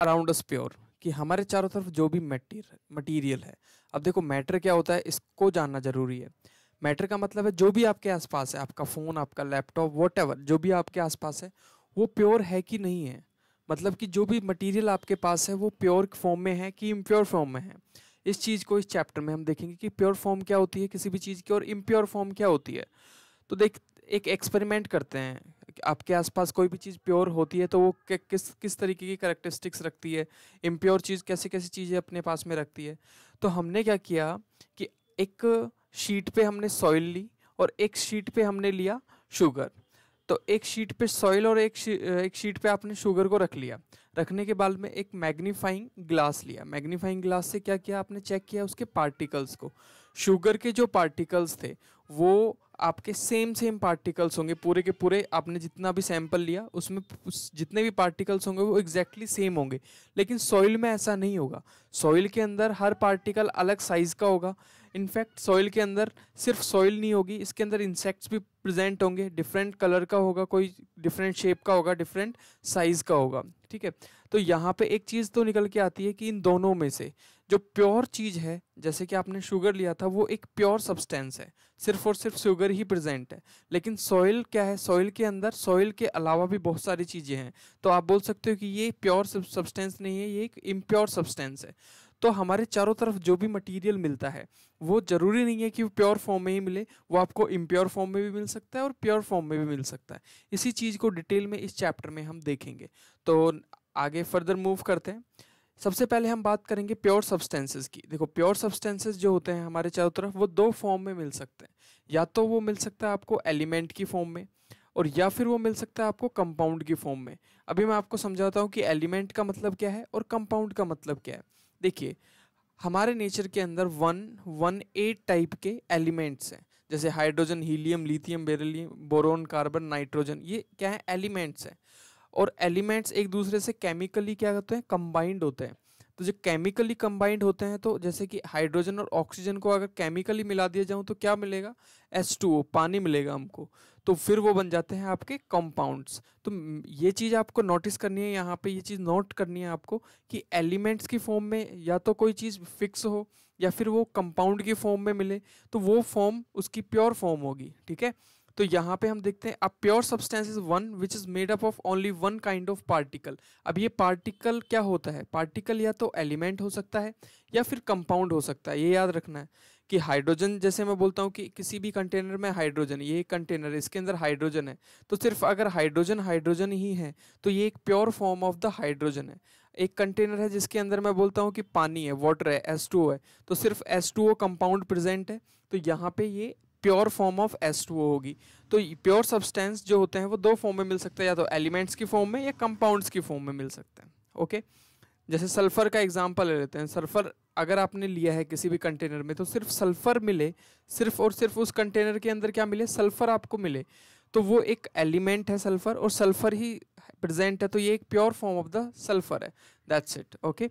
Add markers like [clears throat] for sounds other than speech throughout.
Around us pure कि हमारे चारों तरफ जो भी मटीरियल मटीरियल है अब देखो मैटर क्या होता है इसको जानना जरूरी है मैटर का मतलब है जो भी आपके आसपास है आपका फ़ोन आपका लैपटॉप वॉट जो भी आपके आसपास है वो प्योर है कि नहीं है मतलब कि जो भी मटेरियल आपके पास है वो प्योर फॉर्म में है कि इम्प्योर फॉर्म में है इस चीज़ को इस चैप्टर में हम देखेंगे कि प्योर फॉर्म क्या होती है किसी भी चीज़ की और इम्प्योर फॉर्म क्या होती है तो देख एक एक्सपेरिमेंट करते हैं आपके आसपास कोई भी चीज़ प्योर होती है तो वो किस किस तरीके की करेक्टरिस्टिक्स रखती है इम्प्योर चीज़ कैसी कैसी चीज़ें अपने पास में रखती है तो हमने क्या किया कि एक शीट पे हमने सॉइल ली और एक शीट पे हमने लिया शुगर तो एक शीट पे सॉइल और एक शी, एक शीट पे आपने शुगर को रख लिया रखने के बाद में एक मैग्नीफाइंग ग्लास लिया मैग्नीफाइंग ग्लास से क्या किया आपने चेक किया उसके पार्टिकल्स को शुगर के जो पार्टिकल्स थे वो आपके सेम सेम पार्टिकल्स होंगे पूरे के पूरे आपने जितना भी सैंपल लिया उसमें जितने भी पार्टिकल्स होंगे वो एग्जैक्टली exactly सेम होंगे लेकिन सॉइल में ऐसा नहीं होगा सॉइल के अंदर हर पार्टिकल अलग साइज़ का होगा इनफैक्ट सॉइल के अंदर सिर्फ सॉइल नहीं होगी इसके अंदर इंसेक्ट्स भी प्रेजेंट होंगे डिफरेंट कलर का होगा कोई डिफरेंट शेप का होगा डिफरेंट साइज़ का होगा ठीक है तो यहाँ पे एक चीज़ तो निकल के आती है कि इन दोनों में से जो प्योर चीज़ है जैसे कि आपने शुगर लिया था वो एक प्योर सब्सटेंस है सिर्फ और सिर्फ शुगर ही प्रेजेंट है लेकिन सॉइल क्या है सॉइल के अंदर सॉइल के अलावा भी बहुत सारी चीज़ें हैं तो आप बोल सकते हो कि ये प्योर सब्सटेंस नहीं है ये एक इम्प्योर सब्सटेंस है तो हमारे चारों तरफ जो भी मटेरियल मिलता है वो ज़रूरी नहीं है कि वो प्योर फॉर्म में ही मिले वो आपको इम्प्योर फॉर्म में भी मिल सकता है और प्योर फॉर्म में भी मिल सकता है इसी चीज़ को डिटेल में इस चैप्टर में हम देखेंगे तो आगे फर्दर मूव करते हैं सबसे पहले हम बात करेंगे प्योर सब्सटेंसेस की देखो प्योर सब्सटेंसेस जो होते हैं हमारे चारों तरफ वो दो फॉर्म में मिल सकते हैं या तो वो मिल सकता है आपको एलिमेंट की फॉर्म में और या फिर वो मिल सकता है आपको कंपाउंड की फॉर्म में अभी मैं आपको समझाता हूँ कि एलिमेंट का मतलब क्या है और कंपाउंड का मतलब क्या है देखिए हमारे नेचर के अंदर वन वन एट टाइप के एलिमेंट्स हैं जैसे hydrogen helium lithium beryllium boron carbon nitrogen ये क्या है एलिमेंट्स हैं और एलिमेंट्स एक दूसरे से केमिकली क्या करते हैं कंबाइंड होते हैं तो जो केमिकली कंबाइंड होते हैं तो जैसे कि हाइड्रोजन और ऑक्सीजन को अगर केमिकली मिला दिया जाऊँ तो क्या मिलेगा एस टू ओ पानी मिलेगा हमको तो फिर वो बन जाते हैं आपके कंपाउंड्स तो ये चीज़ आपको नोटिस करनी है यहाँ पे ये चीज़ नोट करनी है आपको कि एलिमेंट्स की फॉर्म में या तो कोई चीज़ फिक्स हो या फिर वो कंपाउंड की फॉर्म में मिले तो वो फॉर्म उसकी प्योर फॉर्म होगी ठीक है तो यहाँ पे हम देखते हैं a pure substance is one which is made up of only one kind of particle अब ये पार्टिकल क्या होता है पार्टिकल या तो एलिमेंट हो सकता है या फिर कंपाउंड हो सकता है ये याद रखना है कि हाइड्रोजन जैसे मैं बोलता हूँ कि किसी भी कंटेनर में हाइड्रोजन ये एक कंटेनर है इसके अंदर हाइड्रोजन है तो सिर्फ अगर हाइड्रोजन हाइड्रोजन ही है तो ये एक pure form of the hydrogen है एक कंटेनर है जिसके अंदर मैं बोलता हूँ कि पानी है वाटर है एस है तो सिर्फ एस कंपाउंड प्रेजेंट है तो यहाँ पे ये pure form of S two होगी तो प्योर सब्सटेंस जो होते हैं वो दो फॉर्म में मिल सकते हैं या तो एलिमेंट्स की फॉर्म में या कंपाउंड्स की फॉर्म में मिल सकते हैं ओके जैसे सल्फर का एग्जाम्पल ले लेते हैं सल्फर अगर आपने लिया है किसी भी कंटेनर में तो सिर्फ सल्फर मिले सिर्फ और सिर्फ उस कंटेनर के अंदर क्या मिले सल्फर आपको मिले तो वो एक एलिमेंट है सल्फर और सल्फर ही प्रेजेंट है तो ये एक pure form of the sulphur है दैट्स इट ओके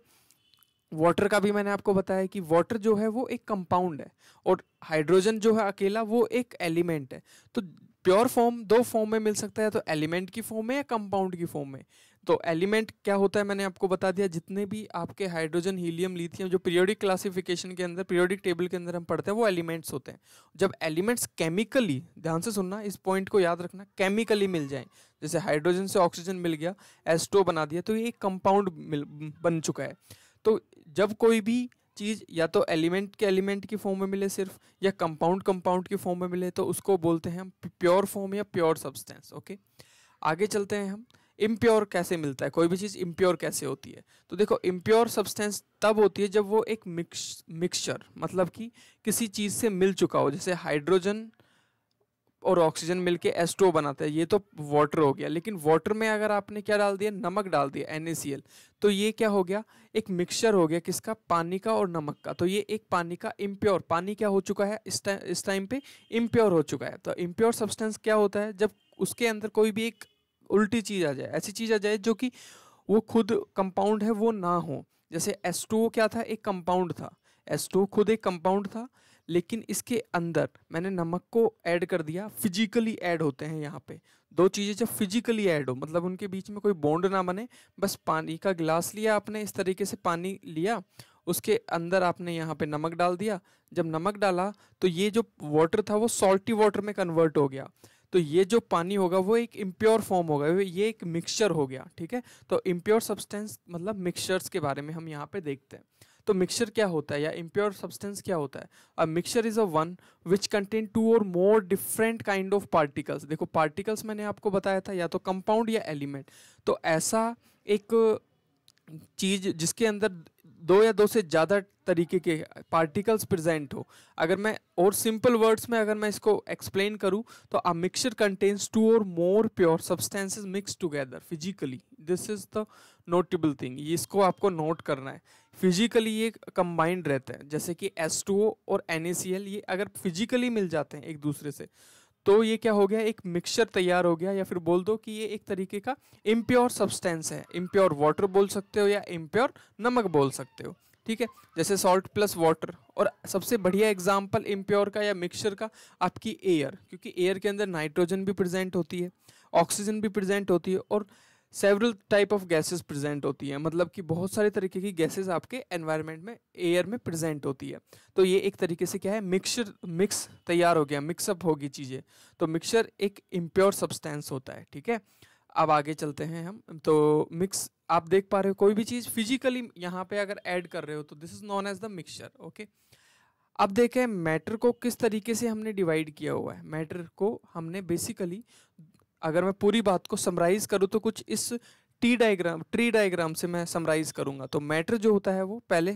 वाटर का भी मैंने आपको बताया कि वाटर जो है वो एक कंपाउंड है और हाइड्रोजन जो है अकेला वो एक एलिमेंट है तो प्योर फॉर्म दो फॉर्म में मिल सकता है तो एलिमेंट की फॉर्म में या कंपाउंड की फॉर्म में तो एलिमेंट क्या होता है मैंने आपको बता दिया जितने भी आपके हाइड्रोजन हीलियम लिथियम जो पीरियोडिक क्लासिफिकेशन के अंदर पीरियोडिक टेबल के अंदर हम पढ़ते हैं वो एलिमेंट्स होते हैं जब एलिमेंट्स केमिकली ध्यान से सुनना इस पॉइंट को याद रखना केमिकली मिल जाए जैसे हाइड्रोजन से ऑक्सीजन मिल गया एस्टो बना दिया तो ये एक कंपाउंड बन चुका है तो जब कोई भी चीज़ या तो एलिमेंट के एलिमेंट की फॉर्म में मिले सिर्फ या कंपाउंड कंपाउंड की फॉर्म में मिले तो उसको बोलते हैं हम प्योर फॉर्म या प्योर सब्सटेंस ओके आगे चलते हैं हम इम्प्योर कैसे मिलता है कोई भी चीज़ इम्प्योर कैसे होती है तो देखो इम्प्योर सब्सटेंस तब होती है जब वो एक मिक्स मिक्सचर मतलब कि किसी चीज़ से मिल चुका हो जैसे हाइड्रोजन और ऑक्सीजन मिलके एस टू बनाता है ये तो वाटर हो गया लेकिन वाटर में अगर आपने क्या डाल दिया नमक डाल दिया एन तो ये क्या हो गया एक मिक्सचर हो गया किसका पानी का और नमक का तो ये एक पानी का इम्प्योर पानी क्या हो चुका है इस टाइम इस टाइम पे इम्प्योर हो चुका है तो इम्प्योर सब्सटेंस क्या होता है जब उसके अंदर कोई भी एक उल्टी चीज़ आ जाए ऐसी चीज़ आ जाए जो कि वो खुद कंपाउंड है वो ना हो जैसे एस क्या था एक कंपाउंड था एस खुद एक कंपाउंड था लेकिन इसके अंदर मैंने नमक को ऐड कर दिया फिजिकली ऐड होते हैं यहाँ पे दो चीज़ें जब फिजिकली ऐड हो मतलब उनके बीच में कोई बॉन्ड ना बने बस पानी का गिलास लिया आपने इस तरीके से पानी लिया उसके अंदर आपने यहाँ पे नमक डाल दिया जब नमक डाला तो ये जो वाटर था वो सॉल्टी वाटर में कन्वर्ट हो गया तो ये जो पानी होगा वो एक इम्प्योर फॉर्म होगा ये एक मिक्सचर हो गया ठीक है तो इम्प्योर सब्सटेंस मतलब मिक्सचर्स के बारे में हम यहाँ पे देखते हैं तो मिक्सचर क्या होता है या इम्प्योर सब्सटेंस क्या होता है a mixture is a one which contain two और more different kind of particles देखो पार्टिकल्स मैंने आपको बताया था या तो कंपाउंड या एलिमेंट तो ऐसा एक चीज़ जिसके अंदर दो या दो से ज़्यादा तरीके के पार्टिकल्स प्रेजेंट हो अगर मैं और सिंपल वर्ड्स में अगर मैं इसको एक्सप्लेन करूँ तो अ मिक्सचर कंटेन्स टू और more pure substances mix together physically this is the notable thing इसको आपको नोट करना है फिजिकली ये कंबाइंड रहते हैं जैसे कि एस और एन ये अगर फिजिकली मिल जाते हैं एक दूसरे से तो ये क्या हो गया एक मिक्सचर तैयार हो गया या फिर बोल दो कि ये एक तरीके का इम्प्योर सब्सटेंस है इम्प्योर वाटर बोल सकते हो या इम्प्योर नमक बोल सकते हो ठीक है जैसे सॉल्ट प्लस वाटर और सबसे बढ़िया एग्जाम्पल इम्प्योर का या मिक्सचर का आपकी एयर क्योंकि एयर के अंदर नाइट्रोजन भी प्रेजेंट होती है ऑक्सीजन भी प्रेजेंट होती है और several type of gases present होती हैं मतलब कि बहुत सारे तरीके की गैसेस आपके एनवायरनमेंट में एयर में प्रेजेंट होती है तो ये एक तरीके से क्या है मिक्सचर मिक्स तैयार हो गया मिक्सअप होगी चीज़ें तो मिक्सचर एक इम्प्योर सब्सटेंस होता है ठीक है अब आगे चलते हैं हम तो मिक्स आप देख पा रहे हो कोई भी चीज़ फिजिकली यहाँ पे अगर ऐड कर रहे हो तो this is known as the mixture okay अब देखें मैटर को किस तरीके से हमने डिवाइड किया हुआ है मैटर को हमने बेसिकली अगर मैं पूरी बात को समराइज करूँ तो कुछ इस टी डायग्राम ट्री डायग्राम से मैं समराइज करूँगा तो मैटर जो होता है वो पहले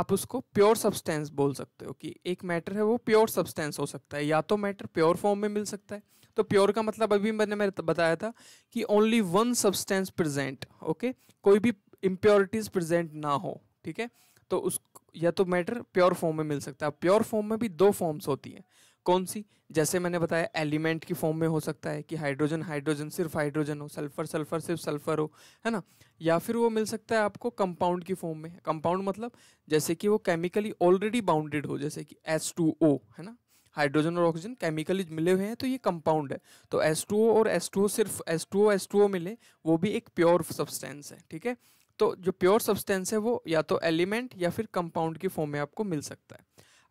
आप उसको प्योर सब्सटेंस बोल सकते हो कि एक मैटर है वो प्योर सब्सटेंस हो सकता है या तो मैटर प्योर फॉर्म में मिल सकता है तो प्योर का मतलब अभी मैंने मैंने बताया था कि only one substance present okay कोई भी इम्प्योरिटीज प्रेजेंट ना हो ठीक है तो उस या तो मैटर प्योर फॉर्म में मिल सकता है प्योर फॉर्म में भी दो फॉर्म्स होती हैं कौन सी जैसे मैंने बताया एलिमेंट की फॉर्म में हो सकता है कि हाइड्रोजन हाइड्रोजन सिर्फ हाइड्रोजन हो सल्फर सल्फर सिर्फ सल्फर हो है ना या फिर वो मिल सकता है आपको कंपाउंड की फॉर्म में कंपाउंड मतलब जैसे कि वो केमिकली ऑलरेडी बाउंडेड हो जैसे कि एस टू ओ है ना हाइड्रोजन और ऑक्सीजन केमिकली मिले हुए हैं तो ये कंपाउंड है तो ओ और ओ सिर्फ टू ओ मिले वो भी एक प्योर सब्सटेंस है ठीक है तो जो प्योर सब्सटेंस है वो या तो एलिमेंट या फिर कंपाउंड की फॉर्म में आपको मिल सकता है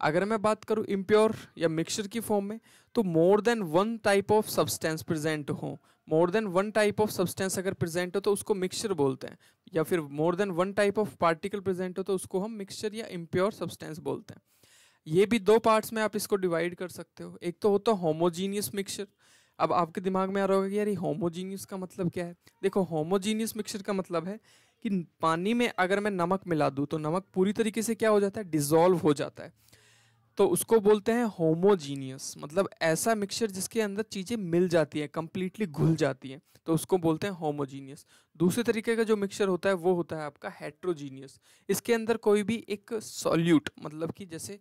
अगर मैं बात करूँ इम्प्योर या मिक्सचर की फॉर्म में तो more than one type of substance present हो more than one type of substance अगर प्रेजेंट हो तो उसको मिक्सचर बोलते हैं या फिर more than one type of particle present हो तो उसको हम मिक्सचर या इम्प्योर सब्सटेंस बोलते हैं ये भी दो पार्ट्स में आप इसको डिवाइड कर सकते हो एक तो होता है होमोजीनियस मिक्सचर अब आपके दिमाग में आ रहा होगा कि यार ये होमोजीनियस का मतलब क्या है देखो होमोजीनियस मिक्सचर का मतलब है कि पानी में अगर मैं नमक मिला दूँ तो नमक पूरी तरीके से क्या हो जाता है डिजोल्व हो जाता है तो उसको बोलते हैं होमोजीनियस मतलब ऐसा मिक्सचर जिसके अंदर चीज़ें मिल जाती हैं कम्प्लीटली घुल जाती हैं तो उसको बोलते हैं होमोजीनियस दूसरे तरीके का जो मिक्सचर होता है वो होता है आपका हेट्रोजीनियस इसके अंदर कोई भी एक सॉल्यूट मतलब कि जैसे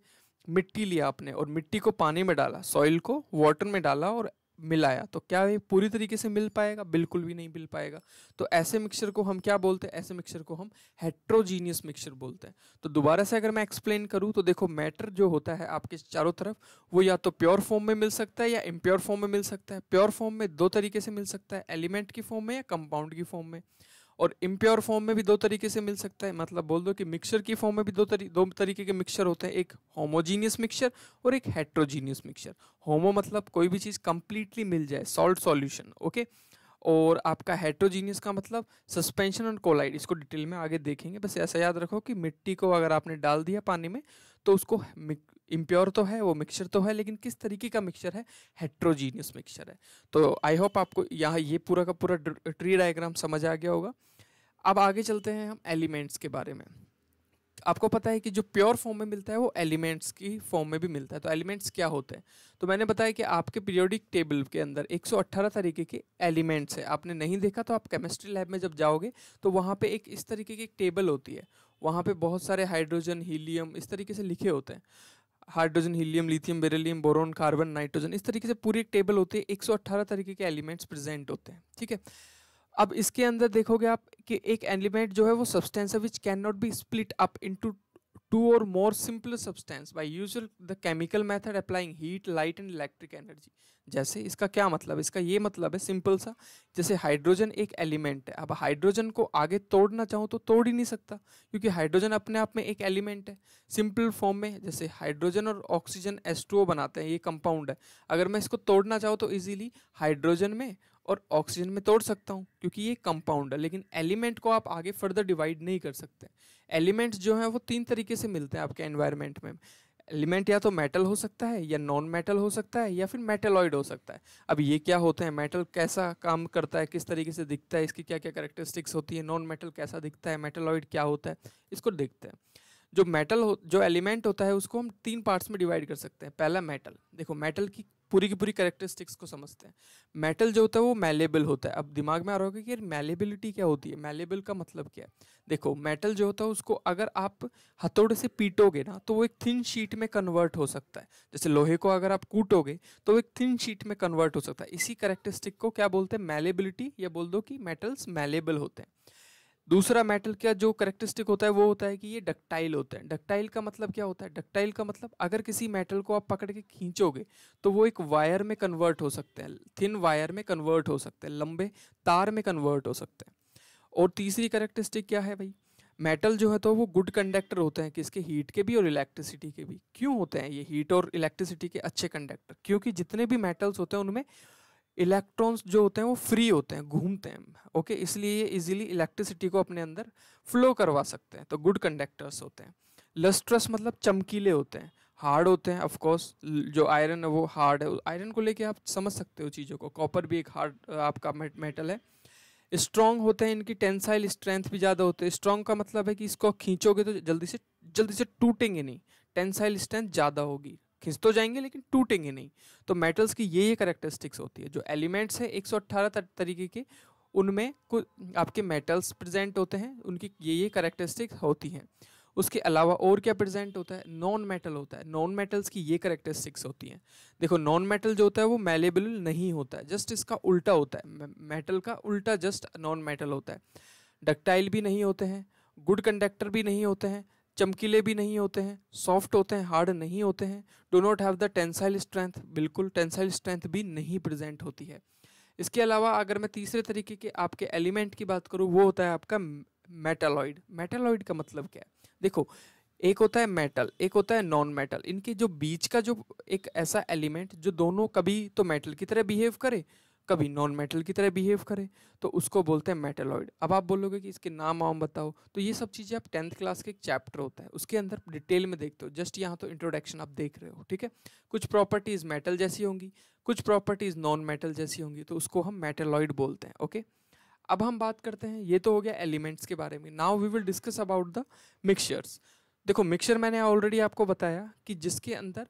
मिट्टी लिया आपने और मिट्टी को पानी में डाला सॉइल को वाटर में डाला और मिलाया तो क्या ये पूरी तरीके से मिल पाएगा बिल्कुल भी नहीं मिल पाएगा तो ऐसे मिक्सचर को हम क्या बोलते हैं ऐसे मिक्सचर को हम हेट्रोजीनियस मिक्सचर बोलते हैं तो दोबारा से अगर मैं एक्सप्लेन करूँ तो देखो मैटर जो होता है आपके चारों तरफ वो या तो प्योर फॉर्म में मिल सकता है या इम्प्योर फॉर्म में मिल सकता है प्योर फॉर्म में दो तरीके से मिल सकता है एलिमेंट की फॉर्म में या कंपाउंड की फॉर्म में और इम्प्योर फॉर्म में भी दो तरीके से मिल सकता है मतलब बोल दो कि मिक्सर की फॉर्म में भी दो तरी दो तरीके के मिक्सर होते हैं एक होमोजीनियस मिक्सर और एक हेट्रोजीनियस मिक्सर होमो मतलब कोई भी चीज़ कम्प्लीटली मिल जाए सॉल्ट सॉल्यूशन ओके और आपका हेट्रोजीनियस का मतलब सस्पेंशन और कोलाइड इसको डिटेल में आगे देखेंगे बस ऐसा याद रखो कि मिट्टी को अगर आपने डाल दिया पानी में तो उसको इम्प्योर तो है वो मिक्सचर तो है लेकिन किस तरीके का मिक्सचर है हेट्रोजीनियस मिक्सचर है तो आई होप आपको यहाँ ये पूरा का पूरा ट्री डायग्राम समझ आ गया होगा अब आगे चलते हैं हम एलिमेंट्स के बारे में आपको पता है कि जो प्योर फॉर्म में मिलता है वो एलिमेंट्स की फॉर्म में भी मिलता है तो एलिमेंट्स क्या होते हैं तो मैंने बताया कि आपके पीरियोडिक टेबल के अंदर 118 तरीके के एलिमेंट्स हैं आपने नहीं देखा तो आप केमिस्ट्री लैब में जब जाओगे तो वहाँ पे एक इस तरीके की एक टेबल होती है वहाँ पे बहुत सारे हाइड्रोजन हीलियम इस तरीके से लिखे होते हैं hydrogen helium lithium beryllium boron carbon nitrogen इस तरीके से पूरी एक टेबल होती है 118 तरीके के एलिमेंट्स प्रेजेंट होते हैं ठीक है अब इसके अंदर देखोगे आप कि एक एलिमेंट जो है वो सब्सटेंस है which can not be split up into two or more simple substance by use the chemical method applying heat light and electric energy जैसे इसका क्या मतलब इसका ये मतलब है सिंपल सा जैसे हाइड्रोजन एक एलिमेंट है अब हाइड्रोजन को आगे तोड़ना चाहूँ तो तोड़ ही नहीं सकता क्योंकि हाइड्रोजन अपने आप में एक एलिमेंट है सिंपल फॉर्म में जैसे हाइड्रोजन और ऑक्सीजन एस बनाते हैं ये कंपाउंड है अगर मैं इसको तोड़ना चाहूँ तो ईजिली हाइड्रोजन में और ऑक्सीजन में तोड़ सकता हूँ क्योंकि ये कंपाउंड है लेकिन एलिमेंट को आप आगे फर्दर डिवाइड नहीं कर सकते एलिमेंट्स जो हैं वो तीन तरीके से मिलते हैं आपके एनवायरनमेंट में एलिमेंट या तो मेटल हो सकता है या नॉन मेटल हो सकता है या फिर मेटलॉइड हो सकता है अब ये क्या होते हैं मेटल कैसा काम करता है किस तरीके से दिखता है इसकी क्या क्या करेक्टरिस्टिक्स होती है नॉन मेटल कैसा दिखता है मेटलॉइड क्या होता है इसको देखते हैं जो मेटल हो जो एलिमेंट होता है उसको हम तीन पार्ट्स में डिवाइड कर सकते हैं पहला मेटल देखो मेटल की पूरी की पूरी करेक्टरिस्टिक्स को समझते हैं मेटल जो होता है वो मैलेबल होता है अब दिमाग में आ रहा होगा कि यार मैलेबिलिटी क्या होती है मैलेबल का मतलब क्या है देखो मेटल जो होता है उसको अगर आप हथौड़े से पीटोगे ना तो वो एक थिन शीट में कन्वर्ट हो सकता है जैसे लोहे को अगर आप कूटोगे तो वो एक थिन शीट में कन्वर्ट हो सकता है इसी करेक्टरिस्टिक को क्या बोलते हैं मैलेबिलिटी या बोल दो कि मेटल्स मैलेबल होते हैं दूसरा मेटल का जो करेक्टरिस्टिक होता है वो होता है कि ये डक्टाइल होता है डक्टाइल का मतलब क्या होता है डक्टाइल का मतलब अगर किसी मेटल को आप पकड़ के खींचोगे तो वो एक वायर में कन्वर्ट हो सकते हैं थिन वायर में कन्वर्ट हो सकते हैं लंबे तार में कन्वर्ट हो सकते हैं और तीसरी करेक्टरिस्टिक क्या है भाई मेटल जो है तो वो गुड कंडक्टर होते हैं किसके हीट के भी और इलेक्ट्रिसिटी के भी क्यों होते हैं ये हीट और इलेक्ट्रिसिटी के अच्छे कंडक्टर क्योंकि जितने भी मेटल्स होते हैं उनमें इलेक्ट्रॉन्स जो होते हैं वो फ्री होते हैं घूमते हैं ओके इसलिए ये इजीली इलेक्ट्रिसिटी को अपने अंदर फ्लो करवा सकते हैं तो गुड कंडक्टर्स होते हैं लस्ट्रस मतलब चमकीले होते हैं हार्ड होते हैं ऑफकोर्स जो आयरन है वो हार्ड है आयरन को लेके आप समझ सकते हो चीज़ों को कॉपर भी एक हार्ड आपका मेटल है स्ट्रॉन्ग होते हैं इनकी टेंसाइल स्ट्रेंथ भी ज़्यादा होते हैं स्ट्रॉन्ग का मतलब है कि इसको खींचोगे तो जल्दी से जल्दी से टूटेंगे नहीं टेंसाइल स्ट्रेंथ ज़्यादा होगी खिंच तो जाएंगे लेकिन टूटेंगे नहीं तो मेटल्स की ये ये करेक्टरिस्टिक्स होती है जो एलिमेंट्स हैं अट्ठारह तरीके के उनमें कुछ आपके मेटल्स प्रेजेंट होते हैं उनकी ये ये करेक्टरिस्टिक्स होती हैं उसके अलावा और क्या प्रेजेंट होता है नॉन मेटल होता है नॉन मेटल्स की ये करेक्टरिस्टिक्स होती हैं देखो नॉन मेटल जो होता है वो मेलेबल नहीं होता है जस्ट इसका उल्टा होता है मेटल का उल्टा जस्ट नॉन मेटल होता है डक्टाइल भी नहीं होते हैं गुड कंडक्टर भी नहीं होते हैं चमकीले भी नहीं होते हैं सॉफ्ट होते हैं हार्ड नहीं होते हैं do not have the tensile strength बिल्कुल टेंसाइल स्ट्रेंथ भी नहीं प्रेजेंट होती है इसके अलावा अगर मैं तीसरे तरीके के आपके एलिमेंट की बात करूँ वो होता है आपका मेटालॉइड मेटालॉइड का मतलब क्या है देखो एक होता है मेटल एक होता है नॉन मेटल इनके जो बीच का जो एक ऐसा एलिमेंट जो दोनों कभी तो मेटल की तरह बिहेव करे कभी नॉन मेटल की तरह बिहेव करे तो उसको बोलते हैं मेटेलॉइड अब आप बोलोगे कि इसके नाम वाम बताओ तो ये सब चीज़ें आप टेंथ क्लास के एक चैप्टर होता है उसके अंदर डिटेल में देखते हो जस्ट यहाँ तो इंट्रोडक्शन आप देख रहे हो ठीक है कुछ प्रॉपर्टीज़ मेटल जैसी होंगी कुछ प्रॉपर्टीज़ नॉन मेटल जैसी होंगी तो उसको हम मेटेलॉइड बोलते हैं ओके अब हम बात करते हैं ये तो हो गया एलिमेंट्स के बारे में now we will discuss about the mixtures देखो मिक्सचर मैंने ऑलरेडी आपको बताया कि जिसके अंदर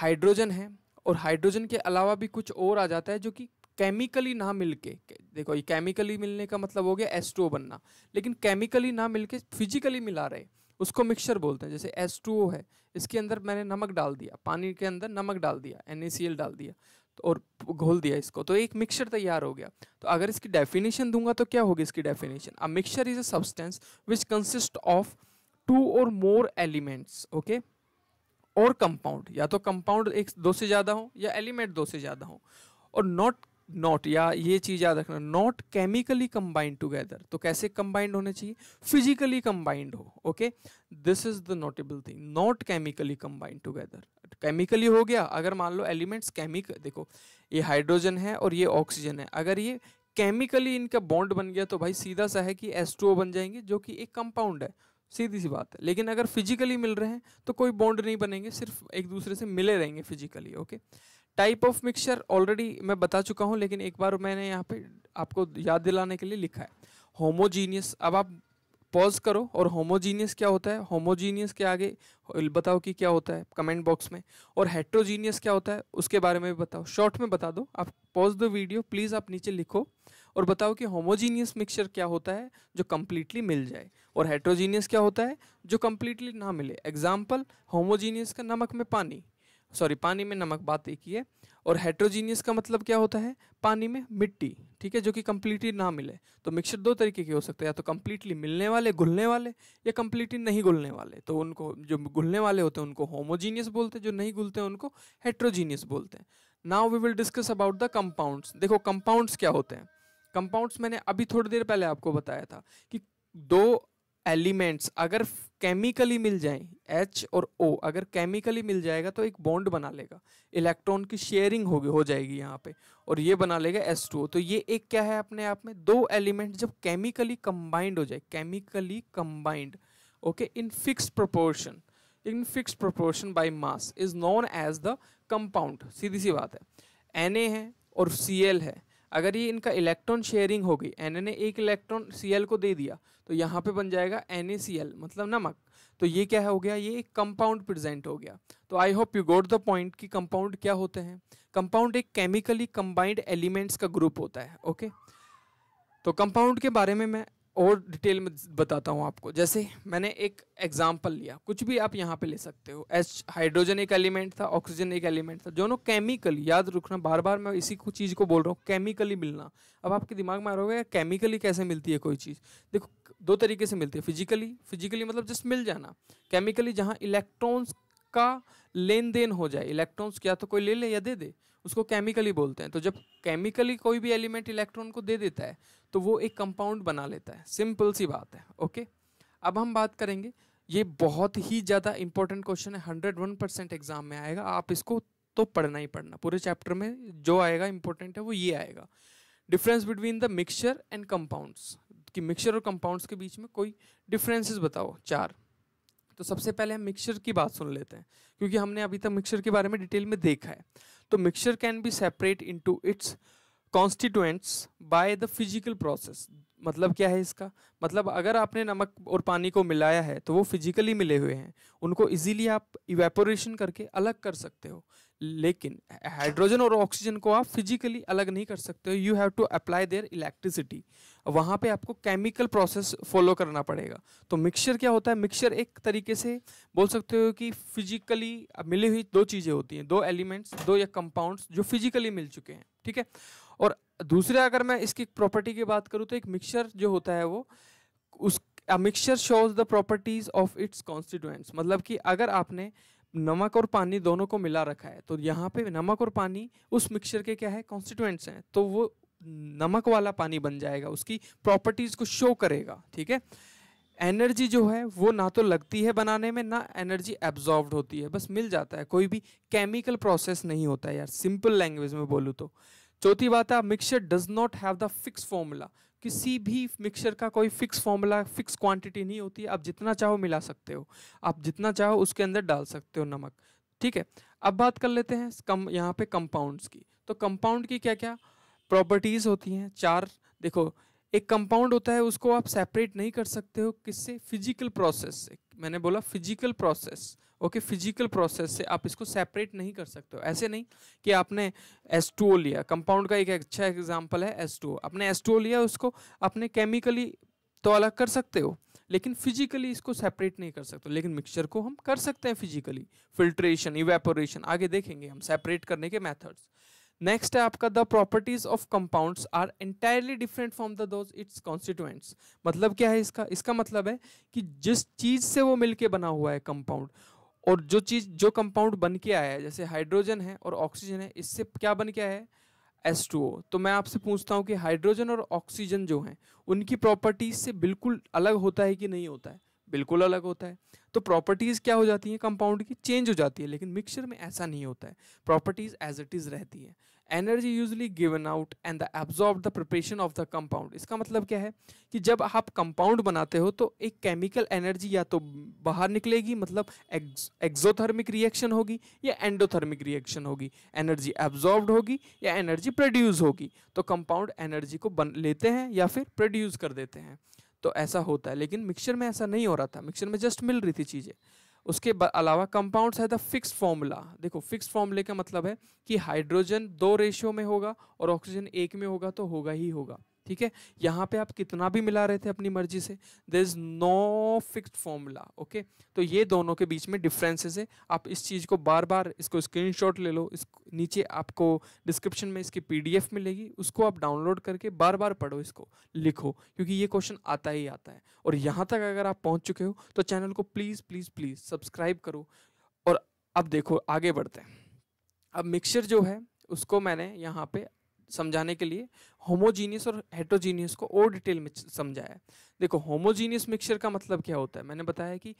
हाइड्रोजन है और हाइड्रोजन के अलावा भी कुछ और आ जाता है जो कि केमिकली ना मिलके देखो ये केमिकली मिलने का मतलब हो गया एस टू बनना लेकिन केमिकली ना मिलके फिजिकली मिला रहे उसको मिक्सचर बोलते हैं जैसे एस टू ओ है इसके अंदर मैंने नमक डाल दिया पानी के अंदर नमक डाल दिया एन ए सी एल डाल दिया तो और घोल दिया इसको तो एक मिक्सचर तैयार हो गया तो अगर इसकी डेफिनेशन दूंगा तो क्या होगी इसकी definition a mixture is a substance which consist of two और मोर एलिमेंट्स ओके और कंपाउंड या तो कंपाउंड एक दो से ज़्यादा हो या एलिमेंट दो से ज़्यादा हो और नॉट नॉट या ये चीज़ याद रखना नॉट केमिकली कंबाइंड टुगेदर तो कैसे कंबाइंड होने चाहिए फिजिकली कंबाइंड हो okay this is the notable thing not chemically combined together chemically हो गया अगर मान लो एलिमेंट्स केमिक देखो ये हाइड्रोजन है और ये ऑक्सीजन है अगर ये केमिकली इनका बॉन्ड बन गया तो भाई सीधा सा है कि एस बन जाएंगे जो कि एक कंपाउंड है सीधी सी बात है लेकिन अगर फिजिकली मिल रहे हैं तो कोई बॉन्ड नहीं बनेंगे सिर्फ एक दूसरे से मिले रहेंगे physically okay type of mixture already मैं बता चुका हूँ लेकिन एक बार मैंने यहाँ पे आपको याद दिलाने के लिए लिखा है होमोजीनियस अब आप पॉज करो और होमोजीनियस क्या होता है होमोजीनियस के आगे बताओ कि क्या होता है कमेंट बॉक्स में और हेट्रोजीनियस क्या होता है उसके बारे में भी बताओ शॉर्ट में बता दो आप पॉज दो वीडियो प्लीज़ आप नीचे लिखो और बताओ कि होमोजीनियस मिक्सचर क्या होता है जो कम्प्लीटली मिल जाए और हेट्रोजीनियस क्या होता है जो कम्प्लीटली ना मिले एग्जाम्पल होमोजीनियस का नमक में पानी सॉरी पानी में नमक बात एक ही है और हेट्रोजीनियस का मतलब क्या होता है पानी में मिट्टी ठीक है जो कि कम्प्लीटली ना मिले तो मिक्सचर दो तरीके के हो सकते हैं या तो कम्प्लीटली मिलने वाले घुलने वाले या कम्प्लीटली नहीं घुलने वाले तो उनको जो घुलने वाले होते हैं उनको होमोजीनियस बोलते हैं जो नहीं घुलते हैं उनको हेट्रोजीनियस बोलते हैं now we will discuss about the compounds देखो कंपाउंड्स क्या होते हैं कंपाउंड्स मैंने अभी थोड़ी देर पहले आपको बताया था कि दो एलिमेंट्स अगर केमिकली मिल जाए एच और ओ अगर केमिकली मिल जाएगा तो एक बॉन्ड बना लेगा इलेक्ट्रॉन की शेयरिंग होगी हो जाएगी यहाँ पे और ये बना लेगा एस टू ओ तो ये एक क्या है अपने आप में दो एलिमेंट जब केमिकली कंबाइंड हो जाए chemically combined okay in fix proportion in fix proportion by mass is known as the compound सीधी सी बात है एन ए है और सी एल है अगर ये इनका इलेक्ट्रॉन शेयरिंग हो गई एन ने एक इलेक्ट्रॉन सी को दे दिया तो यहाँ पे बन जाएगा एन मतलब नमक तो ये क्या हो गया ये एक कंपाउंड प्रेजेंट हो गया तो I hope you got the point कि कंपाउंड क्या होते हैं कंपाउंड एक केमिकली कंबाइंड एलिमेंट्स का ग्रुप होता है ओके तो कंपाउंड के बारे में मैं और डिटेल में बताता हूँ आपको जैसे मैंने एक एग्जाम्पल लिया कुछ भी आप यहाँ पे ले सकते हो एच हाइड्रोजन एक एलिमेंट था ऑक्सीजन एक एलिमेंट था दोनों केमिकली याद रखना बार बार मैं इसी को चीज़ को बोल रहा हूँ केमिकली मिलना अब आपके दिमाग में आ रहा होगा केमिकली कैसे मिलती है कोई चीज़ देखो दो तरीके से मिलती है फिजिकली फिजिकली मतलब जस्ट मिल जाना केमिकली जहाँ इलेक्ट्रॉन्स का लेन देन हो जाए इलेक्ट्रॉन्स क्या तो कोई ले ले या दे दे उसको केमिकली बोलते हैं तो जब केमिकली कोई भी एलिमेंट इलेक्ट्रॉन को दे देता है तो वो एक कंपाउंड बना लेता है सिंपल सी बात है ओके अब हम बात करेंगे ये बहुत ही ज़्यादा इंपॉर्टेंट क्वेश्चन है हंड्रेड वन परसेंट एग्जाम में आएगा आप इसको तो पढ़ना ही पढ़ना पूरे चैप्टर में जो आएगा इंपॉर्टेंट है वो ये आएगा difference between the mixture and compounds कि मिक्सचर और कंपाउंड्स के बीच में कोई डिफरेंसेस बताओ चार तो सबसे पहले हम मिक्सचर की बात सुन लेते हैं क्योंकि हमने अभी तक मिक्सचर के बारे में डिटेल में देखा है तो mixture can be separate into its constituents by the physical process मतलब क्या है इसका मतलब अगर आपने नमक और पानी को मिलाया है तो वो फिजिकली मिले हुए हैं उनको इजीली आप इवेपोरेशन करके अलग कर सकते हो लेकिन हाइड्रोजन और ऑक्सीजन को आप फिजिकली अलग नहीं कर सकते हो you have to apply there electricity वहाँ पे आपको केमिकल प्रोसेस फॉलो करना पड़ेगा तो मिक्सचर क्या होता है मिक्सचर एक तरीके से बोल सकते हो कि फिजिकली मिली हुई दो चीज़ें होती हैं दो एलिमेंट्स दो या कंपाउंड्स जो फिजिकली मिल चुके हैं ठीक है और दूसरे अगर मैं इसकी प्रॉपर्टी की बात करूँ तो एक मिक्सचर जो होता है वो उस mixture shows the properties of its constituents मतलब कि अगर आपने नमक और पानी दोनों को मिला रखा है तो यहाँ पे नमक और पानी उस मिक्सचर के क्या है कॉन्स्टिट्यूएंट्स हैं तो वो नमक वाला पानी बन जाएगा उसकी प्रॉपर्टीज़ को शो करेगा ठीक है एनर्जी जो है वो ना तो लगती है बनाने में ना एनर्जी एब्जॉर्ब होती है बस मिल जाता है कोई भी केमिकल प्रोसेस नहीं होता है यार सिंपल लैंग्वेज में बोलूँ तो चौथी बात है mixture does not have the fix formula किसी भी मिक्सचर का कोई फिक्स फॉर्मूला फिक्स क्वांटिटी नहीं होती आप जितना चाहो मिला सकते हो आप जितना चाहो उसके अंदर डाल सकते हो नमक ठीक है अब बात कर लेते हैं कम यहाँ पे कंपाउंड्स की तो कंपाउंड की क्या क्या प्रॉपर्टीज़ होती हैं चार देखो एक कंपाउंड होता है उसको आप सेपरेट नहीं कर सकते हो किससे फिजिकल प्रोसेस से मैंने बोला physical process okay physical process से आप इसको सेपरेट नहीं कर सकते हो ऐसे नहीं कि आपने एस लिया कंपाउंड का एक अच्छा एग्जाम्पल है एस आपने एस लिया उसको आपने केमिकली तो अलग कर सकते हो लेकिन फिजिकली इसको सेपरेट नहीं कर सकते लेकिन मिक्सचर को हम कर सकते हैं फिजिकली फिल्ट्रेशन इवेपोरेशन आगे देखेंगे हम सेपरेट करने के मेथड्स नेक्स्ट है आपका the properties of compounds are entirely different from the those its constituents मतलब क्या है इसका इसका मतलब है कि जिस चीज़ से वो मिलके बना हुआ है कंपाउंड और जो चीज़ जो कंपाउंड बन के आया है जैसे हाइड्रोजन है और ऑक्सीजन है इससे क्या बन के आया है एस टू ओ तो मैं आपसे पूछता हूँ कि हाइड्रोजन और ऑक्सीजन जो हैं उनकी प्रॉपर्टीज से बिल्कुल अलग होता है कि नहीं होता है बिल्कुल अलग होता है तो प्रॉपर्टीज़ क्या हो जाती हैं कंपाउंड की चेंज हो जाती है लेकिन मिक्सचर में ऐसा नहीं होता है प्रॉपर्टीज़ एज इट इज़ रहती है energy usually given out and the absorb the preparation of the compound इसका मतलब क्या है कि जब आप कंपाउंड बनाते हो तो एक केमिकल एनर्जी या तो बाहर निकलेगी मतलब एक्जोथर्मिक रिएक्शन होगी या एंडोथर्मिक रिएक्शन होगी एनर्जी एब्जॉर्ब होगी या एनर्जी प्रोड्यूस होगी तो कंपाउंड एनर्जी को बन लेते हैं या फिर प्रोड्यूस कर देते हैं तो ऐसा होता है लेकिन मिक्सचर में ऐसा नहीं हो रहा था मिक्सचर में जस्ट मिल रही थी चीज़ें उसके अलावा कंपाउंड्स है द फिक्स्ड फॉर्मूला देखो फिक्स्ड फॉर्मूले का मतलब है कि हाइड्रोजन दो रेशियो में होगा और ऑक्सीजन एक में होगा तो होगा ही होगा ठीक है यहाँ पे आप कितना भी मिला रहे थे अपनी मर्जी से there is no fix formula okay तो ये दोनों के बीच में डिफ्रेंसेज है आप इस चीज़ को बार बार इसको स्क्रीनशॉट ले लो इस नीचे आपको डिस्क्रिप्शन में इसकी पीडीएफ मिलेगी उसको आप डाउनलोड करके बार बार पढ़ो इसको लिखो क्योंकि ये क्वेश्चन आता ही आता है और यहाँ तक अगर आप पहुँच चुके हो तो चैनल को प्लीज़ प्लीज़ प्लीज़ सब्सक्राइब करो और अब देखो आगे बढ़ते हैं अब मिक्सचर जो है उसको मैंने यहाँ पे समझाने के लिए होमोजीनियस और हेटोजीनियस को और डिटेल में समझाया देखो होमोजीनियस मिक्सचर का मतलब क्या होता है मैंने बताया कि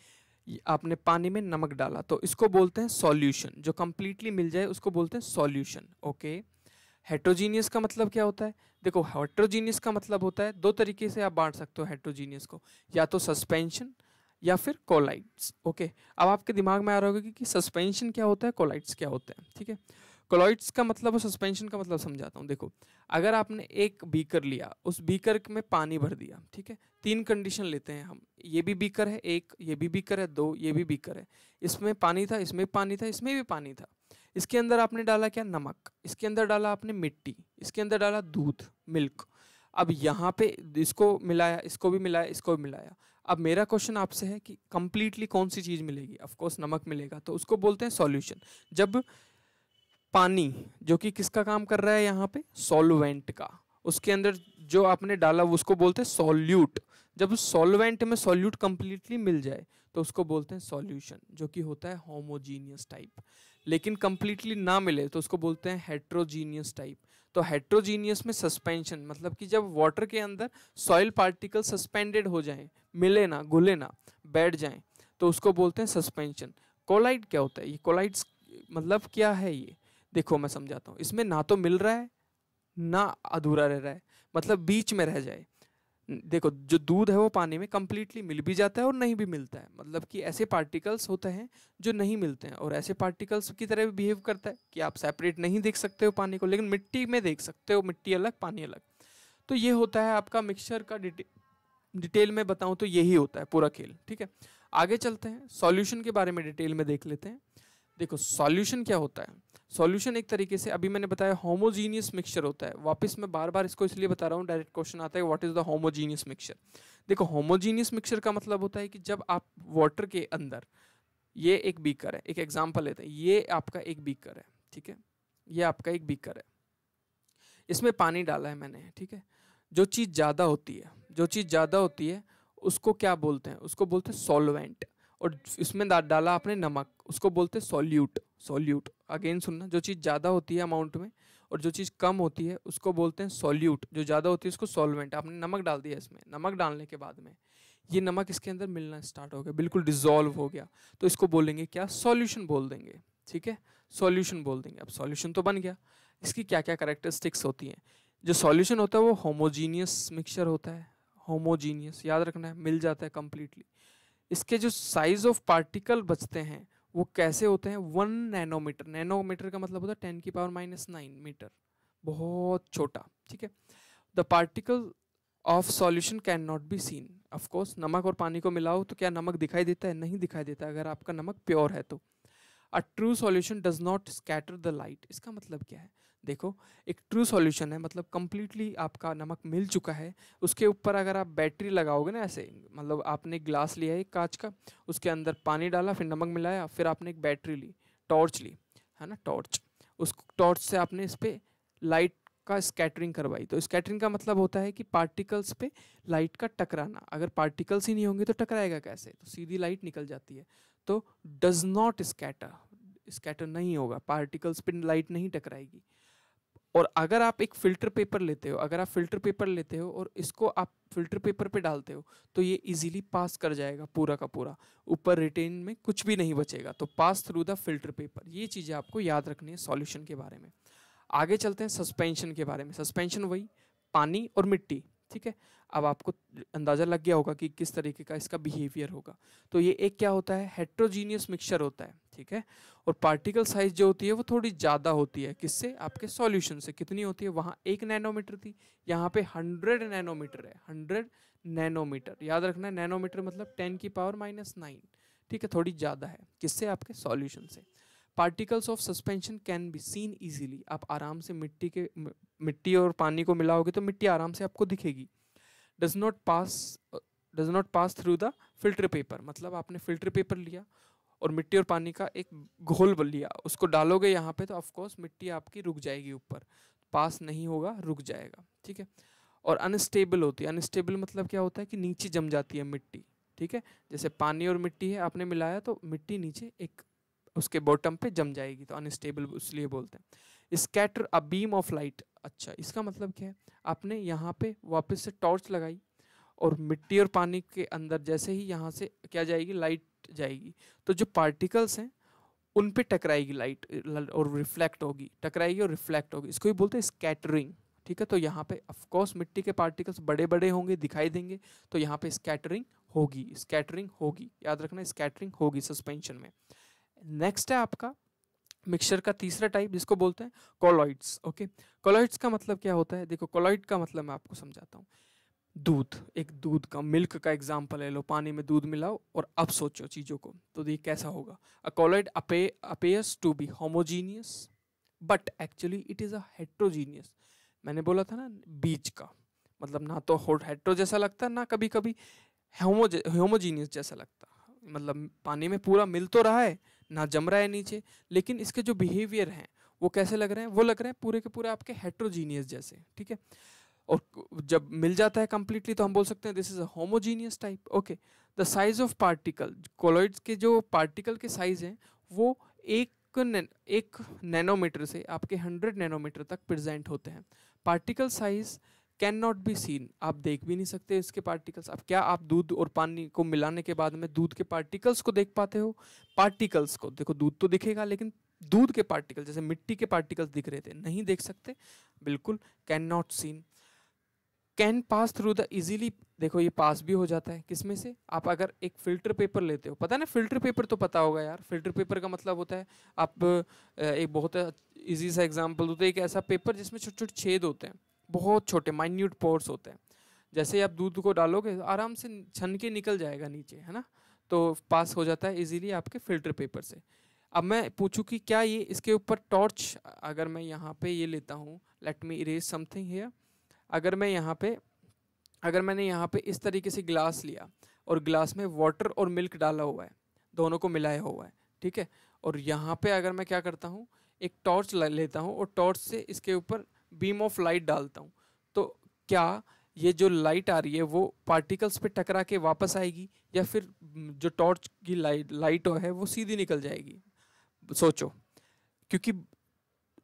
आपने पानी में नमक डाला तो इसको बोलते हैं सॉल्यूशन जो कम्प्लीटली मिल जाए उसको बोलते हैं सॉल्यूशन ओके हेट्रोजीनियस का मतलब क्या होता है देखो हेट्रोजीनियस का मतलब होता है दो तरीके से आप बांट सकते हो हेट्रोजीनियस को या तो सस्पेंशन या फिर कोलाइट्स ओके अब आपके दिमाग में आ रहा होगा कि, कि सस्पेंशन क्या होता है कोलाइट्स क्या होते हैं ठीक है कोलॉइड्स का मतलब सस्पेंशन का मतलब समझाता हूँ देखो अगर आपने एक बीकर लिया उस बीकर में पानी भर दिया ठीक है तीन कंडीशन लेते हैं हम ये भी बीकर है एक ये भी बीकर है दो ये भी बीकर है इसमें पानी था इसमें पानी था इसमें भी पानी था इसके अंदर आपने डाला क्या नमक इसके अंदर डाला आपने मिट्टी इसके अंदर डाला दूध मिल्क अब यहाँ पे इसको मिलाया इसको भी मिलाया इसको भी मिलाया अब मेरा क्वेश्चन आपसे है कि कम्प्लीटली कौन सी चीज़ मिलेगी ऑफकोर्स नमक मिलेगा तो उसको बोलते हैं सॉल्यूशन जब पानी जो कि किसका काम कर रहा है यहाँ पे सॉल्वेंट का उसके अंदर जो आपने डाला उसको बोलते हैं सॉल्यूट जब सॉल्वेंट में सॉल्यूट कम्प्लीटली मिल जाए तो उसको बोलते हैं सॉल्यूशन जो कि होता है होमोजीनियस टाइप लेकिन कम्प्लीटली ना मिले तो उसको बोलते हैं हेट्रोजीनियस टाइप तो हेट्रोजीनियस में सस्पेंशन मतलब कि जब वाटर के अंदर सॉइल पार्टिकल सस्पेंडेड हो जाएं मिले ना घुले ना बैठ जाएं तो उसको बोलते हैं सस्पेंशन कोलाइड क्या होता है ये कोलाइड्स मतलब क्या है ये देखो मैं समझाता हूँ इसमें ना तो मिल रहा है ना अधूरा रह रहा है मतलब बीच में रह जाए देखो जो दूध है वो पानी में कम्प्लीटली मिल भी जाता है और नहीं भी मिलता है मतलब कि ऐसे पार्टिकल्स होते हैं जो नहीं मिलते हैं और ऐसे पार्टिकल्स की तरह भी बिहेव करता है कि आप सेपरेट नहीं देख सकते हो पानी को लेकिन मिट्टी में देख सकते हो मिट्टी अलग पानी अलग तो ये होता है आपका मिक्सचर का डिटे डिटेल में बताऊँ तो यही होता है पूरा खेल ठीक है आगे चलते हैं सॉल्यूशन के बारे में डिटेल में देख लेते हैं देखो सॉल्यूशन क्या होता है सॉल्यूशन एक तरीके से अभी मैंने बताया होमोजीनियस मिक्सचर होता है वापस मैं बार बार इसको इसलिए बता रहा हूँ डायरेक्ट क्वेश्चन आता है what is the homogeneous mixture देखो होमोजीनियस मिक्सचर का मतलब होता है कि जब आप वाटर के अंदर ये एक बीकर है एक एग्जाम्पल लेते हैं ये आपका एक बीकर है ठीक है ये आपका एक बीकर है इसमें पानी डाला है मैंने ठीक है जो चीज़ ज़्यादा होती है जो चीज़ ज़्यादा होती है उसको क्या बोलते हैं उसको बोलते हैं सॉल्वेंट और इसमें डाला आपने नमक उसको बोलते हैं सॉल्यूट सॉल्यूट अगेन सुनना जो चीज़ ज़्यादा होती है अमाउंट में और जो चीज़ कम होती है उसको बोलते हैं सॉल्यूट जो ज़्यादा होती है उसको सॉल्वेंट आपने नमक डाल दिया इसमें नमक डालने के बाद में ये नमक इसके अंदर मिलना स्टार्ट हो गया बिल्कुल डिजोल्व हो गया तो इसको बोलेंगे क्या सॉल्यूशन बोल देंगे ठीक है सॉल्यूशन बोल देंगे अब सॉल्यूशन तो बन गया इसकी क्या क्या करेक्टरिस्टिक्स होती हैं जो सॉल्यूशन होता है वो होमोजीनियस मिक्सचर होता है होमोजीनियस याद रखना है मिल जाता है कम्प्लीटली इसके जो साइज ऑफ पार्टिकल बचते हैं वो कैसे होते हैं वन नैनोमीटर नैनोमीटर का मतलब होता है टेन की पावर माइनस नाइन मीटर बहुत छोटा ठीक है the particle of solution can not be seen of course नमक और पानी को मिलाओ तो क्या नमक दिखाई देता है नहीं दिखाई देता अगर आपका नमक प्योर है तो a true solution does not scatter the light इसका मतलब क्या है देखो एक ट्रू सॉल्यूशन है मतलब कम्प्लीटली आपका नमक मिल चुका है उसके ऊपर अगर आप बैटरी लगाओगे ना ऐसे मतलब आपने ग्लास लिया है कांच का उसके अंदर पानी डाला फिर नमक मिलाया फिर आपने एक बैटरी ली टॉर्च ली है ना टॉर्च उस टॉर्च से आपने इस पर लाइट का स्कैटरिंग करवाई तो स्कैटरिंग का मतलब होता है कि पार्टिकल्स पे लाइट का टकराना अगर पार्टिकल्स ही नहीं होंगे तो टकराएगा कैसे तो सीधी लाइट निकल जाती है तो डज नॉट स्कैटर स्कैटर नहीं होगा पार्टिकल्स पे लाइट नहीं टकराएगी और अगर आप एक फ़िल्टर पेपर लेते हो अगर आप फ़िल्टर पेपर लेते हो और इसको आप फ़िल्टर पेपर पे डालते हो तो ये इजीली पास कर जाएगा पूरा का पूरा ऊपर रिटेन में कुछ भी नहीं बचेगा तो pass through the filter paper ये चीज़ें आपको याद रखनी है सॉल्यूशन के बारे में आगे चलते हैं सस्पेंशन के बारे में सस्पेंशन वही पानी और मिट्टी ठीक है अब आपको अंदाज़ा लग गया होगा कि किस तरीके का इसका बिहेवियर होगा तो ये एक क्या होता है हेट्रोजीनियस मिक्सचर होता है ठीक है और पार्टिकल साइज जो होती है वो थोड़ी ज़्यादा होती है किससे आपके सॉल्यूशन से कितनी होती है वहाँ एक नैनोमीटर थी यहाँ पे हंड्रेड नैनोमीटर है हंड्रेड नैनोमीटर याद रखना है नैनोमीटर मतलब टेन की पावर माइनस नाइन ठीक है थोड़ी ज़्यादा है किससे आपके सॉल्यूशन से particles of suspension can be seen easily आप आराम से मिट्टी के मिट्टी और पानी को मिलाओगे तो मिट्टी आराम से आपको दिखेगी does not pass does not pass through the filter paper मतलब आपने फिल्टर पेपर लिया और मिट्टी और पानी का एक घोल लिया उसको डालोगे यहाँ पे तो ऑफकोर्स मिट्टी आपकी रुक जाएगी ऊपर पास नहीं होगा रुक जाएगा ठीक है और अनस्टेबल होती है अनस्टेबल मतलब क्या होता है कि नीचे जम जाती है मिट्टी ठीक है जैसे पानी और मिट्टी है आपने मिलाया तो मिट्टी नीचे एक उसके बॉटम पे जम जाएगी तो अनस्टेबल इसलिए बोलते हैं scatter a beam of light अच्छा इसका मतलब क्या है आपने यहाँ पे वापस से टॉर्च लगाई और मिट्टी और पानी के अंदर जैसे ही यहाँ से क्या जाएगी लाइट रिफ्लेक्ट जाएगी तो जो पार्टिकल्स हैं उन पे टकराएगी लाइट और रिफ्लेक्ट होगी टकराएगी और रिफ्लेक्ट होगी इसको ही बोलते हैं स्कैटरिंग ठीक है तो यहाँ पे ऑफकोर्स मिट्टी के पार्टिकल्स बड़े बड़े होंगे दिखाई देंगे तो यहाँ पे स्कैटरिंग होगी स्कैटरिंग होगी याद रखना स्कैटरिंग होगी सस्पेंशन में नेक्स्ट है आपका मिक्सचर का तीसरा टाइप जिसको बोलते हैं कोलॉइड्स ओके कोलॉइड्स का मतलब क्या होता है देखो कोलॉइड का मतलब मैं आपको समझाता हूँ दूध एक दूध का मिल्क का एग्जाम्पल ले लो पानी में दूध मिलाओ और अब सोचो चीज़ों को तो ये कैसा होगा a colloid appears to be homogeneous but actually it is a heterogeneous मैंने बोला था ना बीज का मतलब ना तो हेट्रो जैसा लगता ना कभी कभी होमोजीनियस जैसा लगता मतलब पानी में पूरा मिल तो रहा है ना जम रहा है नीचे लेकिन इसके जो बिहेवियर हैं वो कैसे लग रहे हैं वो लग रहे हैं पूरे के पूरे आपके हेट्रोजीनियस जैसे ठीक है और जब मिल जाता है कम्प्लीटली तो हम बोल सकते हैं this is a homogeneous type okay the size of particle colloids के जो पार्टिकल के साइज हैं वो एक एक नैनोमीटर से आपके हंड्रेड नैनोमीटर तक प्रेजेंट होते हैं particle size can not be seen आप देख भी नहीं सकते इसके पार्टिकल्स अब क्या आप दूध और पानी को मिलाने के बाद में दूध के पार्टिकल्स को देख पाते हो पार्टिकल्स को देखो दूध तो दिखेगा लेकिन दूध के पार्टिकल जैसे मिट्टी के पार्टिकल्स दिख रहे थे नहीं देख सकते बिल्कुल can not seen can pass through the easily देखो ये पास भी हो जाता है किसमें से आप अगर एक फिल्टर पेपर लेते हो पता है ना फिल्टर पेपर तो पता होगा यार फिल्टर पेपर का मतलब होता है आप एक बहुत इजी सा एग्जाम्पल होता है एक ऐसा पेपर जिसमें छोटे छोटे छेद होते हैं बहुत छोटे माइन्यूट पोर्स होते हैं जैसे आप दूध को डालोगे आराम से छन के निकल जाएगा नीचे है ना तो पास हो जाता है इजीली आपके फिल्टर पेपर से अब मैं पूछूँ कि क्या ये इसके ऊपर टॉर्च अगर मैं यहाँ पर ये लेता हूँ let me erase something here अगर मैं यहाँ पे अगर मैंने यहाँ पे इस तरीके से ग्लास लिया और ग्लास में वाटर और मिल्क डाला हुआ है दोनों को मिलाया हुआ है ठीक है और यहाँ पे अगर मैं क्या करता हूँ एक टॉर्च लेता हूँ और टॉर्च से इसके ऊपर बीम ऑफ लाइट डालता हूँ तो क्या ये जो लाइट आ रही है वो पार्टिकल्स पे टकरा के वापस आएगी या फिर जो टॉर्च की लाइट लाइट है वो सीधी निकल जाएगी सोचो क्योंकि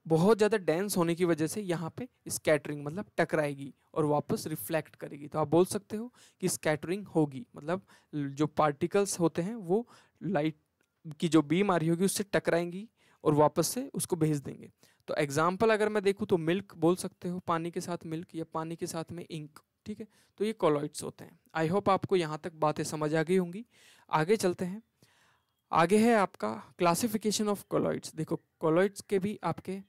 बहुत ज़्यादा डेंस होने की वजह से यहाँ पे स्कैटरिंग मतलब टकराएगी और वापस रिफ्लेक्ट करेगी तो आप बोल सकते हो कि स्कैटरिंग होगी मतलब जो पार्टिकल्स होते हैं वो लाइट की जो बीम आ रही होगी उससे टकराएंगी और वापस से उसको भेज देंगे तो एग्जाम्पल अगर मैं देखूँ तो मिल्क बोल सकते हो पानी के साथ मिल्क या पानी के साथ में इंक ठीक है तो ये कॉलॉइड्स होते हैं आई होप आपको यहाँ तक बातें समझ आ गई होंगी आगे चलते हैं आगे है आपका क्लासिफिकेशन ऑफ कॉलॉइड्स देखो कॉलॉइड्स के भी आपके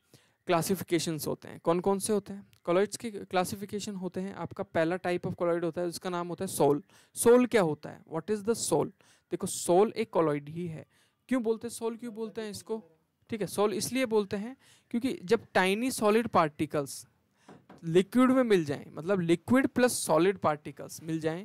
क्लासिफिकेशंस होते हैं कौन कौन से होते हैं कॉलॉइड्स के क्लासिफिकेशन होते हैं आपका पहला टाइप ऑफ कॉलॉइड होता है जिसका नाम होता है सोल सोल क्या होता है व्हाट इज़ द सोल देखो सोल एक कॉलॉइड ही है क्यों बोलते हैं सोल क्यों बोलते हैं इसको ठीक है सोल इसलिए बोलते हैं क्योंकि जब टाइनी सॉलिड पार्टिकल्स लिक्विड में मिल जाएं मतलब लिक्विड प्लस सॉलिड पार्टिकल्स मिल जाएं